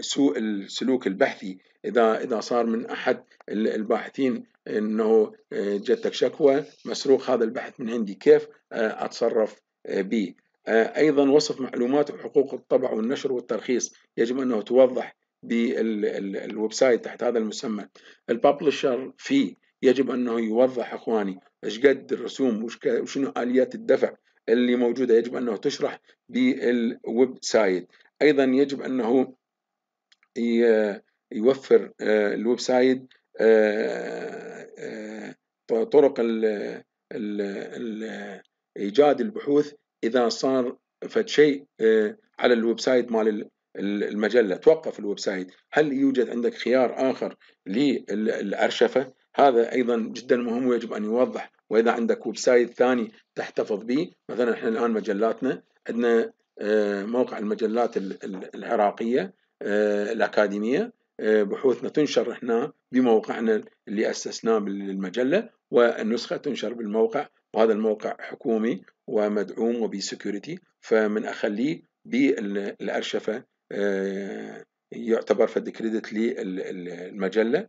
سوء السلوك البحثي إذا إذا صار من أحد الباحثين انه آه، جاتك شكوى مسروق هذا البحث من عندي كيف آه، اتصرف به آه، ايضا وصف معلومات وحقوق الطبع والنشر والترخيص يجب انه توضح بالويب سايت تحت هذا المسمى الببلشر في يجب انه يوضح اخواني ايش قد الرسوم وشنو اليات الدفع اللي موجوده يجب انه تشرح بالويب سايت ايضا يجب انه يوفر الويب سايت آه، آه، طرق ايجاد البحوث اذا صار فد شيء آه، على الويب سايت مال المجله توقف الويب سايت هل يوجد عندك خيار اخر للارشفه هذا ايضا جدا مهم ويجب ان يوضح واذا عندك ويب سايت ثاني تحتفظ به مثلا احنا الان مجلاتنا عندنا موقع المجلات العراقيه الاكاديميه بحوثنا تنشر احنا بموقعنا اللي أسسناه بالمجلة والنسخة تنشر بالموقع وهذا الموقع حكومي ومدعوم وبسكيورتي فمن أخليه بالأرشفة آه، يعتبر فد كريدت للمجلة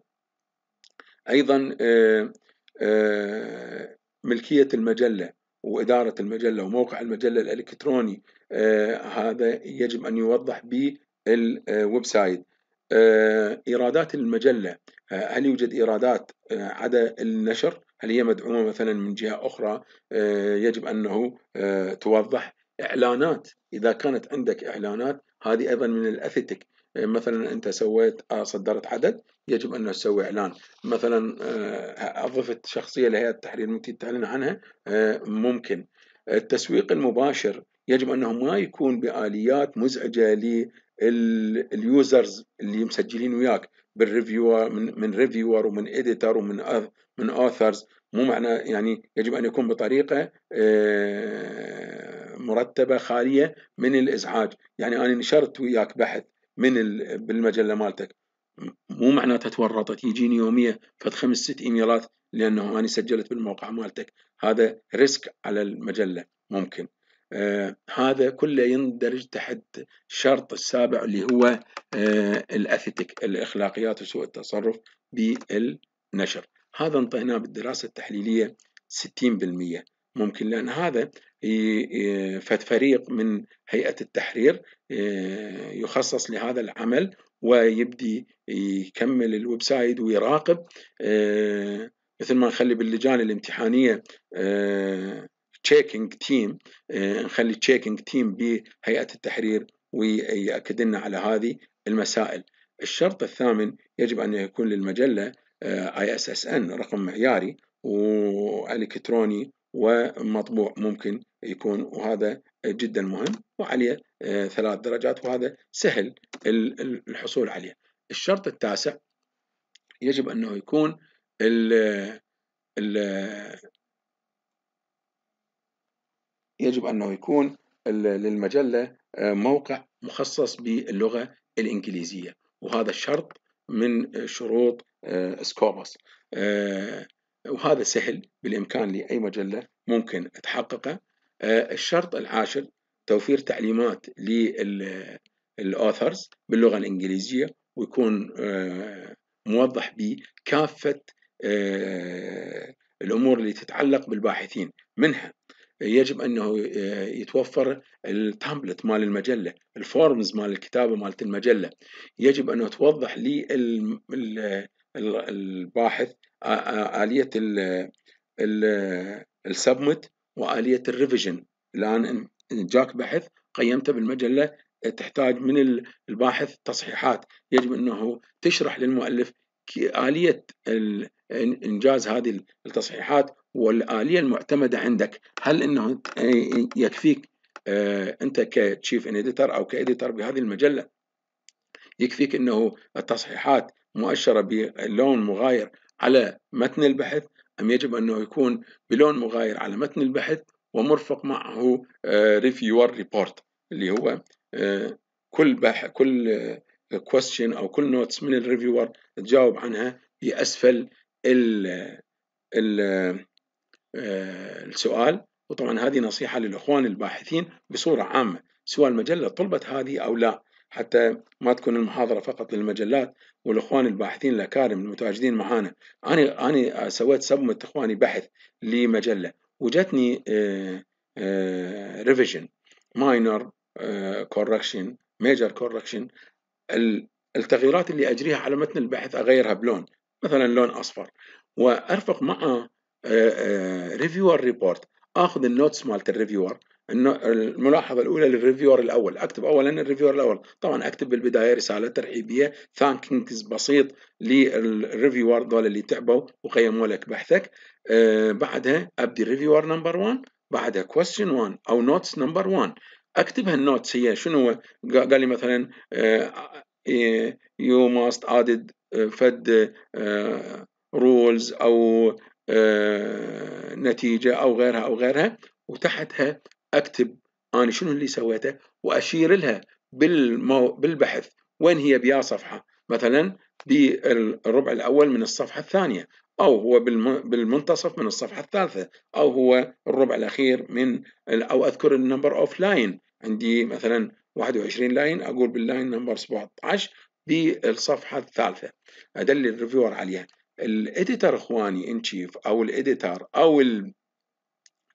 أيضا آه، آه، ملكية المجلة وإدارة المجلة وموقع المجلة الإلكتروني هذا يجب أن يوضح بالويب سايت آه، ايرادات المجله آه، هل يوجد ايرادات آه، عدا النشر؟ هل هي مدعومه مثلا من جهه اخرى يجب انه توضح اعلانات اذا كانت عندك اعلانات هذه ايضا من الاثيتك مثلا انت سويت صدرت عدد يجب انه تسوي اعلان مثلا اضفت شخصيه لهيئه التحرير ممكن تعلن عنها ممكن التسويق المباشر يجب انه ما يكون باليات مزعجه اليوزرز اللي مسجلين وياك بالريفيور من من ريفيور ومن اديتر ومن من اوثرز مو معنى يعني يجب ان يكون بطريقه آه، مرتبه خاليه من الازعاج يعني انا نشرت وياك بحث من بالمجله مالتك مو معناته تورطت يجيني يوميا فد خمس ست ايميلات لانه انا سجلت بالموقع مالتك هذا ريسك على المجله ممكن آه هذا كله يندرج تحت الشرط السابع اللي هو آه الأخلاقيات وسوء التصرف بالنشر هذا انطيناه بالدراسة التحليلية 60% ممكن لأن هذا آه، آه، فريق من هيئة التحرير آه، يخصص لهذا العمل ويبدي يكمل الويب سايت ويراقب مثل ما نخلي باللجان الامتحانية تشيكينج تيم آه، نخلي تشيكينج تيم بهيئه التحرير ويأكد لنا على هذه المسائل الشرط الثامن يجب أن يكون للمجلة آه، ISSN رقم معياري وإلكتروني ومطبوع ممكن يكون وهذا جدا مهم وعليه آه، ثلاث درجات وهذا سهل الحصول عليه الشرط التاسع يجب أنه يكون ال ال يجب أنه يكون للمجلة آه، موقع مخصص باللغة الإنجليزية وهذا الشرط من شروط سكوبس آه، آه، وهذا سهل بالإمكان لأي مجلة ممكن تحققه الشرط العاشر توفير تعليمات للأوثرز باللغة الإنجليزية ويكون موضح بكافة الأمور اللي تتعلق بالباحثين منها يجب انه آه، يتوفر التامبلت مال المجله الفورمز مال الكتابه مالت المجله يجب انه توضح لي الباحث اليه السبمت واليه الريفيجن الان جاك بحث قيمته بالمجله آه، تحتاج من الباحث تصحيحات يجب انه تشرح للمؤلف آلية إنجاز هذه التصحيحات والآلية المعتمدة عندك هل أنه آه، يكفيك آه، أنت كتشيف إديتر أو كإديتر بهذه المجلة يكفيك أنه التصحيحات مؤشرة بلون مغاير على متن البحث أم يجب أنه يكون بلون مغاير على متن البحث ومرفق معه ريفيور آه، ريبورت اللي هو كل بحث كل كويستشن او كل نوتس من الريفيور تجاوب عنها اسفل ال ال آه، السؤال وطبعا هذه نصيحة للإخوان الباحثين بصورة عامة سواء المجلة طلبت هذه أو لا حتى ما تكون المحاضرة فقط للمجلات والإخوان الباحثين الأكارم المتواجدين معانا أنا أنا سويت سبمت إخواني بحث لمجلة وجتني ريفيجن ماينر كوركشن ميجر كوركشن التغييرات اللي أجريها على متن البحث أغيرها بلون مثلا لون أصفر وأرفق مع ريفيور آه، ريبورت آه، اخذ النوتس مالت الريفيور الملاحظه الاولى للريفيور الاول اكتب اولا الريفيور الاول طبعا اكتب بالبدايه رساله ترحيبيه ثانكينجز بسيط للريفيور دول اللي تعبوا وقيموا لك بحثك أه بعدها ابدي ريفيور نمبر 1 بعدها كويستشن 1 او نوتس نمبر 1 اكتب هالنوتس هي شنو هو قال لي مثلا يو ماست ادد فد رولز آه، او آه، نتيجة أو غيرها أو غيرها وتحتها أكتب أنا شنو اللي سويته وأشير لها بالمو... بالبحث وين هي بيا صفحة مثلا بالربع الأول من الصفحة الثانية أو هو بالمنتصف من الصفحة الثالثة أو هو الربع الأخير من أو أذكر النمبر أوف لاين عندي مثلا 21 لاين أقول باللاين نمبر 17 بالصفحة الثالثة أدلل الريفيور عليها الاديتر اخواني ان تشيف او الاديتر او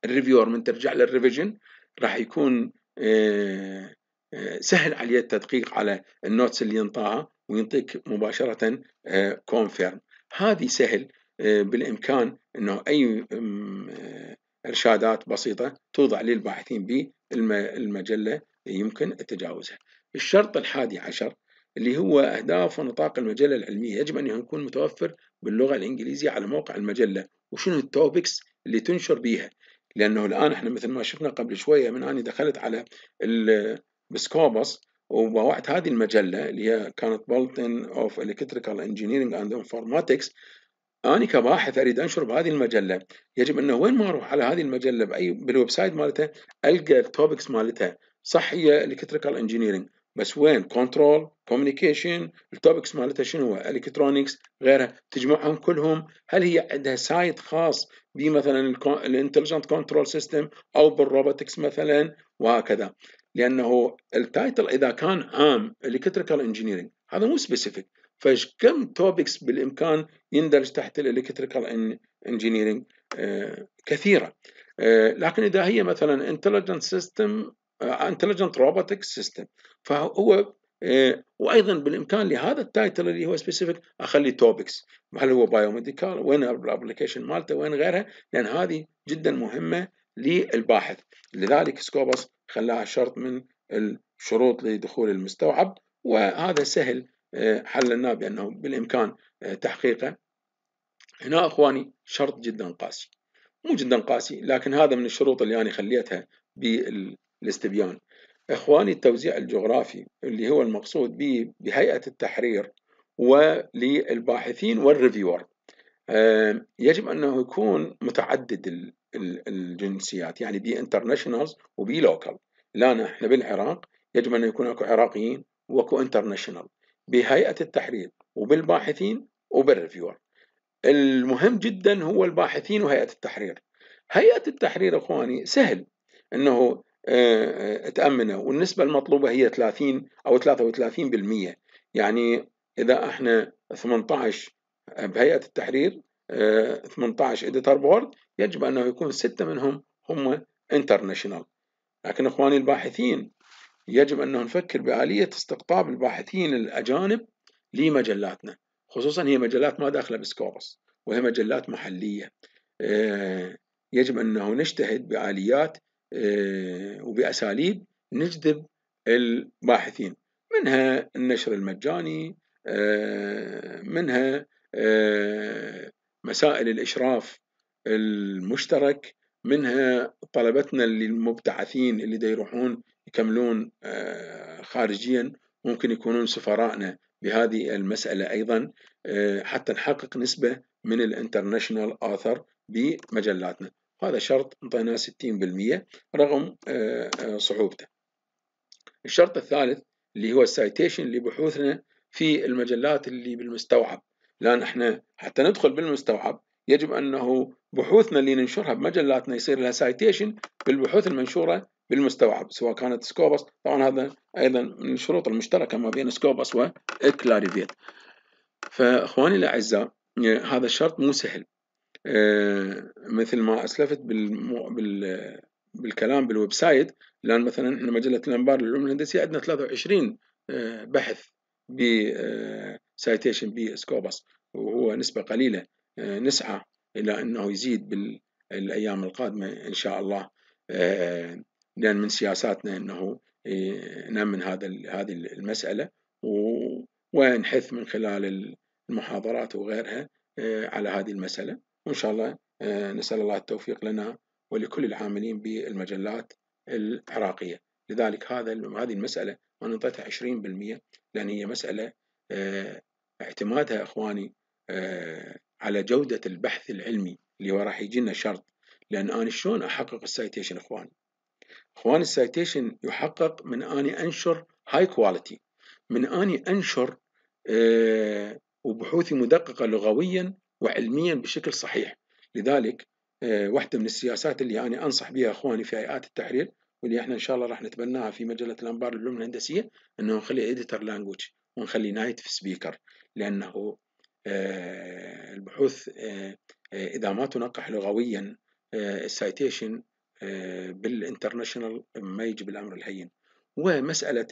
الريفيور من ترجع للريفيجن راح يكون آه، آه، سهل عليه التدقيق على النوتس اللي ينطاها وينطيك مباشرة كونفيرم آه، هذه سهل بالإمكان أنه أي إرشادات بسيطة توضع للباحثين بالمجلة يمكن تجاوزها الشرط الحادي عشر اللي هو أهداف ونطاق المجلة العلمية يجب أن يكون متوفر باللغة الإنجليزية على موقع المجلة وشنو التوبكس اللي تنشر بيها لأنه الآن احنا مثل ما شفنا قبل شوية من أني دخلت على السكوبس وبوعت هذه المجلة اللي هي كانت بولتن اوف الكتريكال انجينيرنج اند انفورماتكس أنا كباحث أريد أنشر بهذه المجلة يجب أنه وين ما أروح على هذه المجلة بأي بالويب سايت مالتها ألقى التوبكس مالتها صح هي الكتريكال انجينيرنج بس وين كنترول كوميونيكيشن التوبكس مالتها شنو هو الكترونكس غيرها تجمعهم كلهم هل هي عندها سايت خاص بمثلا الانتليجنت كنترول سيستم او بالروبوتكس مثلا وهكذا لانه التايتل اذا كان عام الكتريكال انجينيرنج هذا مو سبيسيفيك فكم توبكس بالامكان يندرج تحت الالكتريكال انجينيرنج آه، كثيره آه، لكن اذا هي مثلا انتليجنت سيستم انتليجنت روبوتك سيستم فهو آه، وايضا بالامكان لهذا التايتل اللي هو سبيسيفيك اخلي توبكس هل هو بايوميديكال وين الابلكيشن مالته وين غيرها لان هذه جدا مهمه للباحث لذلك سكوبس خلاها شرط من الشروط لدخول المستوعب وهذا سهل آه، حللناه بانه بالامكان آه، تحقيقه هنا اخواني شرط جدا قاسي مو جدا قاسي لكن هذا من الشروط اللي انا خليتها بال الاستبيان إخواني التوزيع الجغرافي اللي هو المقصود به بهيئة التحرير وللباحثين والريفيور يجب أنه يكون متعدد الجنسيات يعني بي انترناشونالز وبي لوكال لا نحن بالعراق يجب أن يكون أكو عراقيين وأكو انترناشونال بهيئة التحرير وبالباحثين وبالريفيور المهم جدا هو الباحثين وهيئة التحرير هيئة التحرير اخواني سهل انه تأمنه والنسبة المطلوبة هي 30 أو 33% يعني إذا إحنا 18 بهيئة التحرير 18 آه، إديتر بورد يجب أنه يكون ستة منهم هم انترناشونال لكن إخواني الباحثين يجب أنه نفكر بآلية استقطاب الباحثين الأجانب لمجلاتنا خصوصا هي مجلات ما داخلة بسكوبس وهي مجلات محلية آه، يجب أنه نجتهد بآليات آه، وبأساليب نجذب الباحثين منها النشر المجاني آه، منها آه، مسائل الإشراف المشترك منها طلبتنا للمبتعثين اللي ديروحون يروحون يكملون خارجيا ممكن يكونون سفراءنا بهذه المسألة أيضا حتى نحقق نسبة من الانترناشنال آثر بمجلاتنا وهذا شرط انطيناه 60% رغم آه، آه، صعوبته الشرط الثالث اللي هو السايتيشن لبحوثنا في المجلات اللي بالمستوعب لأن احنا حتى ندخل بالمستوعب يجب أنه بحوثنا اللي ننشرها بمجلاتنا يصير لها سايتيشن بالبحوث المنشورة بالمستوعب سواء كانت سكوبس طبعا هذا أيضا من الشروط المشتركة ما بين سكوبس وكلاريفيت فإخواني الأعزاء هذا الشرط مو سهل آه، مثل ما اسلفت بالمو... بال... بالكلام بالويب سايت الان مثلا احنا مجله الانبار للعلوم الهندسيه عندنا 23 آه، بحث ب سايتيشن آه، سكوبس وهو نسبه قليله نسعى الى انه يزيد بالايام القادمه ان شاء الله لان من سياساتنا انه نأمن هذا هذه المساله ونحث من خلال المحاضرات وغيرها على هذه المساله وإن شاء الله آه، نسأل الله التوفيق لنا ولكل العاملين بالمجلات العراقية لذلك هذا هذه المسألة أنا أعطيتها 20% لأن هي مسألة آه، اعتمادها إخواني آه، على جودة البحث العلمي اللي هو راح يجينا شرط لأن أنا شلون أحقق السايتيشن إخواني إخواني السايتيشن يحقق من أني أنشر هاي كواليتي من أني أنشر وبحوثي مدققة لغويا وعلميا بشكل صحيح لذلك آه، واحدة من السياسات اللي أنا أنصح بها أخواني في هيئات التحرير واللي احنا إن شاء الله راح نتبناها في مجلة الأنبار للعلوم الهندسية أنه نخلي إديتر لانجوج ونخلي نايتف سبيكر لأنه آه، البحوث آه، إذا ما تنقح لغويا السايتيشن بالانترناشنال ما يجب الأمر الهين ومسألة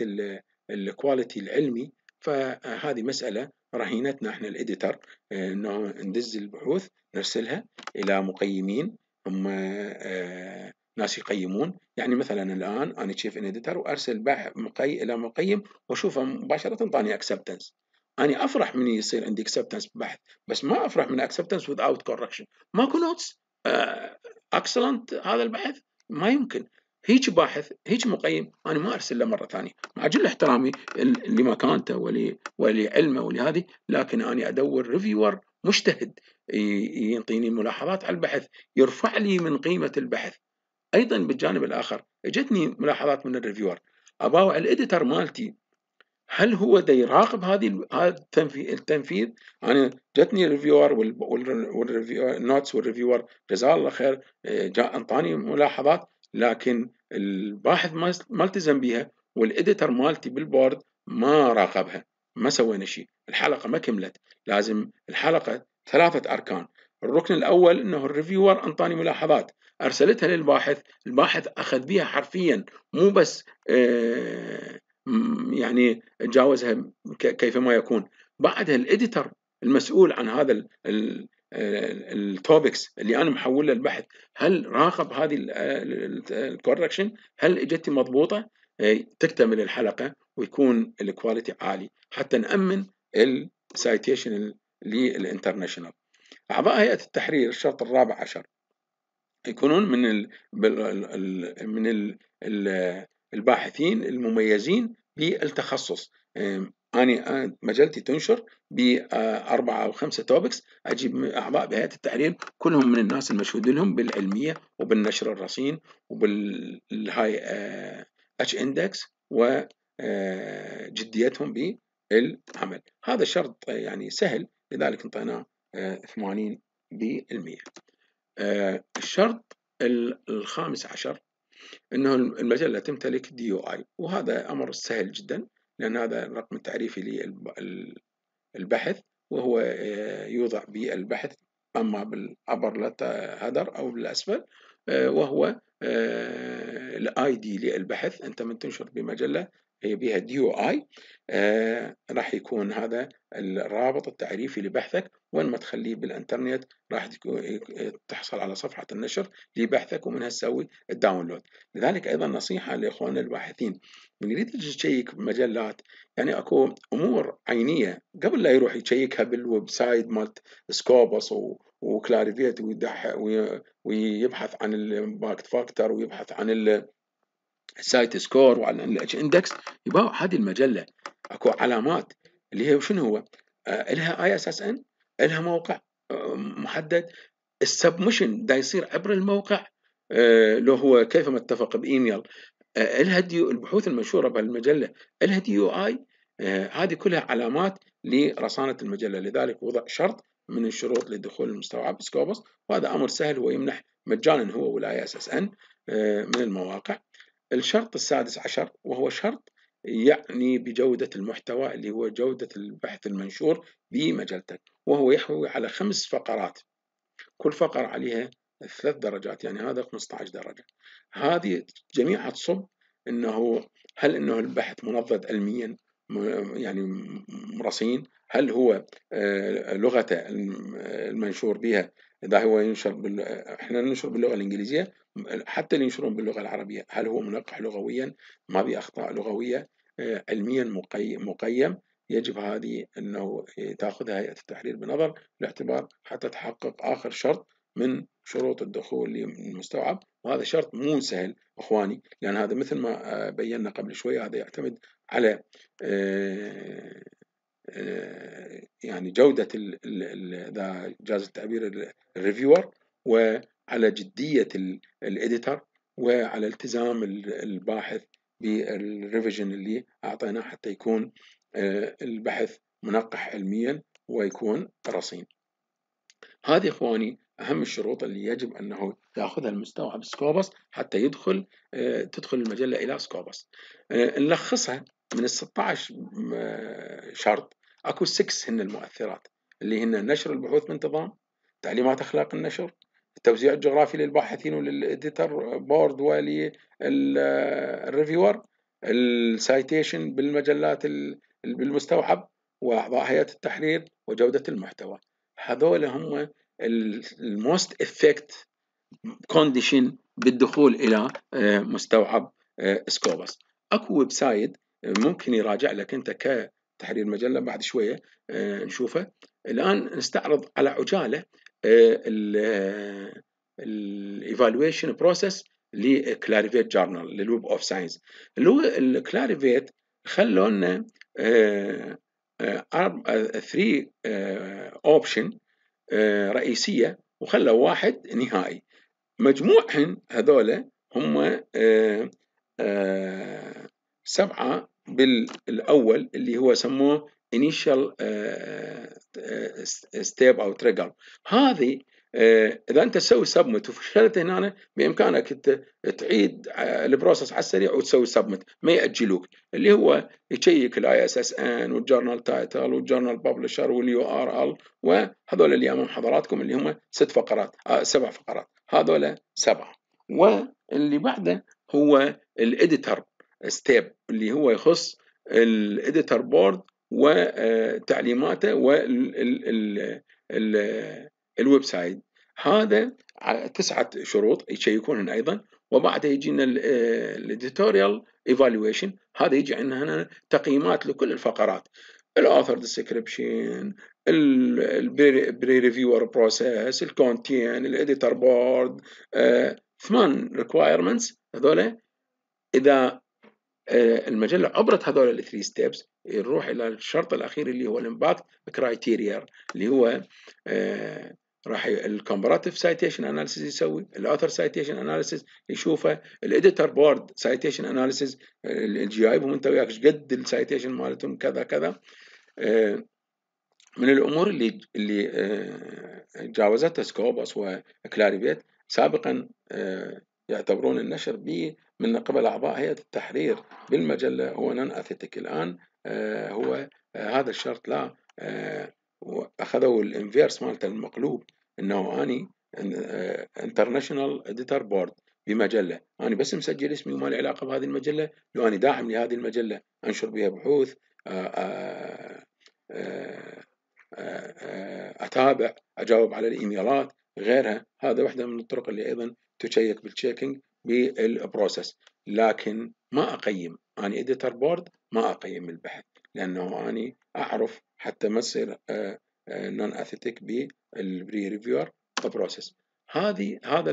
الكواليتي العلمي فهذه مسألة رهينتنا احنا الاديتر انه ندز البحوث نرسلها الى مقيمين هم آه، ناس يقيمون يعني مثلا الان انا تشيف ان اديتر وارسل مقي الى مقيم واشوفه مباشره طاني اكسبتنس انا افرح من يصير عندي اكسبتنس بحث بس ما افرح من اكسبتنس without كوركشن ماكو نوتس اكسلنت آه، هذا البحث ما يمكن هيك باحث هيك مقيم انا ما ارسل له مره ثانيه مع جل احترامي لمكانته ولعلمه ولهذه لكن انا ادور ريفيور مجتهد يعطيني ملاحظات على البحث يرفع لي من قيمه البحث ايضا بالجانب الاخر اجتني ملاحظات من الريفيور اباوع الاديتر مالتي هل هو دا يراقب هذه التنفيذ انا جتني ريفيور والنوتس والريفيور جزاه الله خير جاء انطاني ملاحظات لكن الباحث ما التزم بها والإديتر مالتي بالبورد ما راقبها ما سوينا شيء الحلقة ما كملت لازم الحلقة ثلاثة أركان الركن الأول أنه الريفيور أنطاني ملاحظات أرسلتها للباحث الباحث أخذ بها حرفيا مو بس آه، يعني تجاوزها كيفما يكون بعدها الإديتر المسؤول عن هذا التوبكس اللي انا محولها للبحث هل راقب هذه الكوركشن هل اجتي مضبوطه إيه، تكتمل الحلقه ويكون الكواليتي عالي حتى نامن السايتيشن للانترناشونال اعضاء هيئه التحرير الشرط الرابع عشر يكونون من الـ من الـ الباحثين المميزين بالتخصص إيه، اني آه، مجلتي تنشر باربعه آه، او خمسه توبكس اجيب اعضاء بهيئه التحرير كلهم من الناس المشهود لهم بالعلميه وبالنشر الرصين وبالهاي اتش آه، اندكس وجديتهم بالعمل هذا شرط يعني سهل لذلك انطيناه 80 بالمية الشرط الخامس عشر انه المجله تمتلك دي او اي وهذا امر سهل جدا لأن هذا الرقم التعريفي للبحث وهو آه، يوضع بالبحث أما بالأبر هدر أو بالأسفل آه، وهو آه، الاي دي للبحث أنت من تنشر بمجلة بها دي او اي راح يكون هذا الرابط التعريفي لبحثك وين ما تخليه بالانترنت راح تحصل على صفحة النشر لبحثك ومنها تسوي الداونلود لذلك أيضا نصيحة لإخواننا الباحثين من يريد يشيك مجلات يعني أكو أمور عينية قبل لا يروح يشيكها بالويب سايت مالت سكوبس وكلاريفيت ويبحث عن الباكت فاكتور ويبحث عن سايت سكور وعلى الاتش اندكس يبا هذه المجله اكو علامات اللي هي شنو هو؟ آه لها اي اس اس ان لها موقع آه محدد السبمشن دا يصير عبر الموقع آه لو هو ما اتفق بايميل آه لها البحوث المنشوره بهالمجله لها يو اي آه، هذه كلها علامات لرصانه المجله لذلك وضع شرط من الشروط لدخول المستوعب سكوبس وهذا امر سهل ويمنح مجانا هو والاي اس آه، اس ان من المواقع الشرط السادس عشر وهو شرط يعني بجودة المحتوى اللي هو جودة البحث المنشور بمجلتك وهو يحوي على خمس فقرات كل فقرة عليها ثلاث درجات يعني هذا 15 درجة هذه جميعها تصب انه هل انه البحث منضد علميا يعني مرصين هل هو آه، لغته المنشور بها ده هو ينشر بال... احنا ننشر باللغه الانجليزيه حتى اللي ينشرون باللغه العربيه هل هو منقح لغويا ما باخطاء لغويه آه، علميا مقيم, مقيم يجب هذه انه تاخذها هيئه التحرير بنظر الاعتبار حتى تحقق اخر شرط من شروط الدخول للمستوعب وهذا شرط مو سهل اخواني لان هذا مثل ما آه، بينا قبل شويه هذا يعتمد على آه، آه، يعني جودة إذا جاز التعبير الريفيور وعلى جدية الإديتر وعلى التزام الباحث بالريفيجن اللي أعطيناه حتى يكون آه، البحث منقح علميا ويكون رصين هذه إخواني أهم الشروط اللي يجب أنه يأخذها المستوعب سكوبس حتى يدخل آه، تدخل المجلة إلى سكوبس نلخصها من ال 16 شرط اكو 6 هن المؤثرات اللي هن نشر البحوث بانتظام تعليمات اخلاق النشر التوزيع الجغرافي للباحثين وللاديتر بورد وللريفيور السايتيشن بالمجلات بالمستوحب واعضاء هيئه التحرير وجوده المحتوى هذول هم الموست افكت كونديشن بالدخول الى آه، مستوعب سكوبس آه، اكو ويب سايت ممكن يراجع لك انت تحرير المجلة بعد شوية آه، نشوفه الآن نستعرض على عجالة الايفالويشن بروسيس لكلاريفيت جورنال للويب اوف ساينس اللي هو الكلاريفيت خلوا لنا ثري اوبشن رئيسيه وخلوا واحد نهائي مجموعهم هذول هم آه، آه، سبعه بالاول اللي هو سموه initial step آه، آه، او trigger هذه آه، اذا انت تسوي سبمت وفشلت هنا بامكانك تعيد البروسس على السريع وتسوي سبمت ما ياجلوك اللي هو يشيك الاي اس اس ان والجورنال تايتل والجورنال ببلشر واليو ار ال وهذول اللي امام حضراتكم اللي هم ست فقرات سبع فقرات هذول سبعه واللي بعده هو الاديتر ستيب اللي هو يخص الاديتر بورد وتعليماته والويب سايت هذا تسعة شروط يشيكونهن ايضا وبعدها يجينا الاديتوريال ايفالويشن هذا يجي عندنا هنا تقييمات لكل الفقرات الاوثر ديسكربشن البري ريفيور بروسيس الكونتين الاديتور بورد ثمان ريكوايرمنتس هذول اذا آه، المجلة عبرت هذول الثري ستيبس نروح إلى الشرط الأخير اللي هو الإمباكت كرايتيريا اللي هو آه، راح الكومباراتيف سايتيشن اناليسيس يسوي الاثر سايتيشن اناليسيس يشوفه الاديتور بورد سايتيشن اناليسيس اي جايبهم انت وياك قد السايتيشن مالتهم كذا كذا آه، من الامور اللي اللي جاوزتها سكوبوس وكلاريفيت سابقا يعتبرون النشر به من قبل أعضاء هيئة التحرير بالمجلة هو نون اثيتيك الآن آه، هو آه، هذا الشرط لا آه، أخذوا الانفيرس مالته المقلوب أنه أني انترناشونال اديتر بورد بمجلة أنا بس مسجل اسمي وما لي علاقة بهذه المجلة لو اني داعم لهذه المجلة أنشر بها بحوث أتابع أجاوب على الإيميلات غيرها هذا واحدة من الطرق اللي أيضا تشيك بالتشيكينج بالبروسيس لكن ما اقيم انا اديتر بورد ما اقيم البحث لانه اني اعرف حتى ما تصير نون اثيتيك بالبري ريفيور بروسيس هذه هذا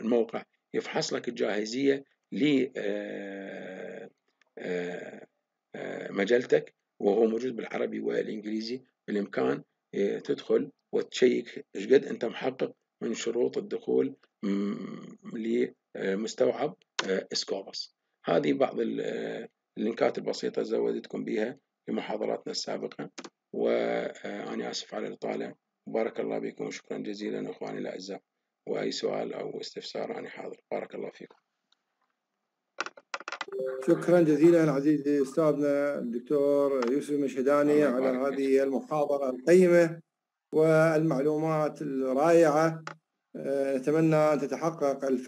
الموقع يفحص لك الجاهزيه ل آه، آه، آه، مجلتك وهو موجود بالعربي والانجليزي بالامكان تدخل وتشيك ايش قد انت محقق من شروط الدخول لمستوعب آه، اسكوبس آه، هذه بعض آه، اللينكات البسيطة زودتكم بها في محاضراتنا السابقة وأنا آسف على الإطالة بارك الله بكم وشكرا جزيلا أخواني الأعزاء وأي سؤال أو استفسار أنا حاضر بارك الله فيكم شكرا جزيلا عزيزي استاذنا الدكتور يوسف مشهداني على هذه المحاضره القيمه والمعلومات الرائعه نتمنى أن تتحقق الفائدة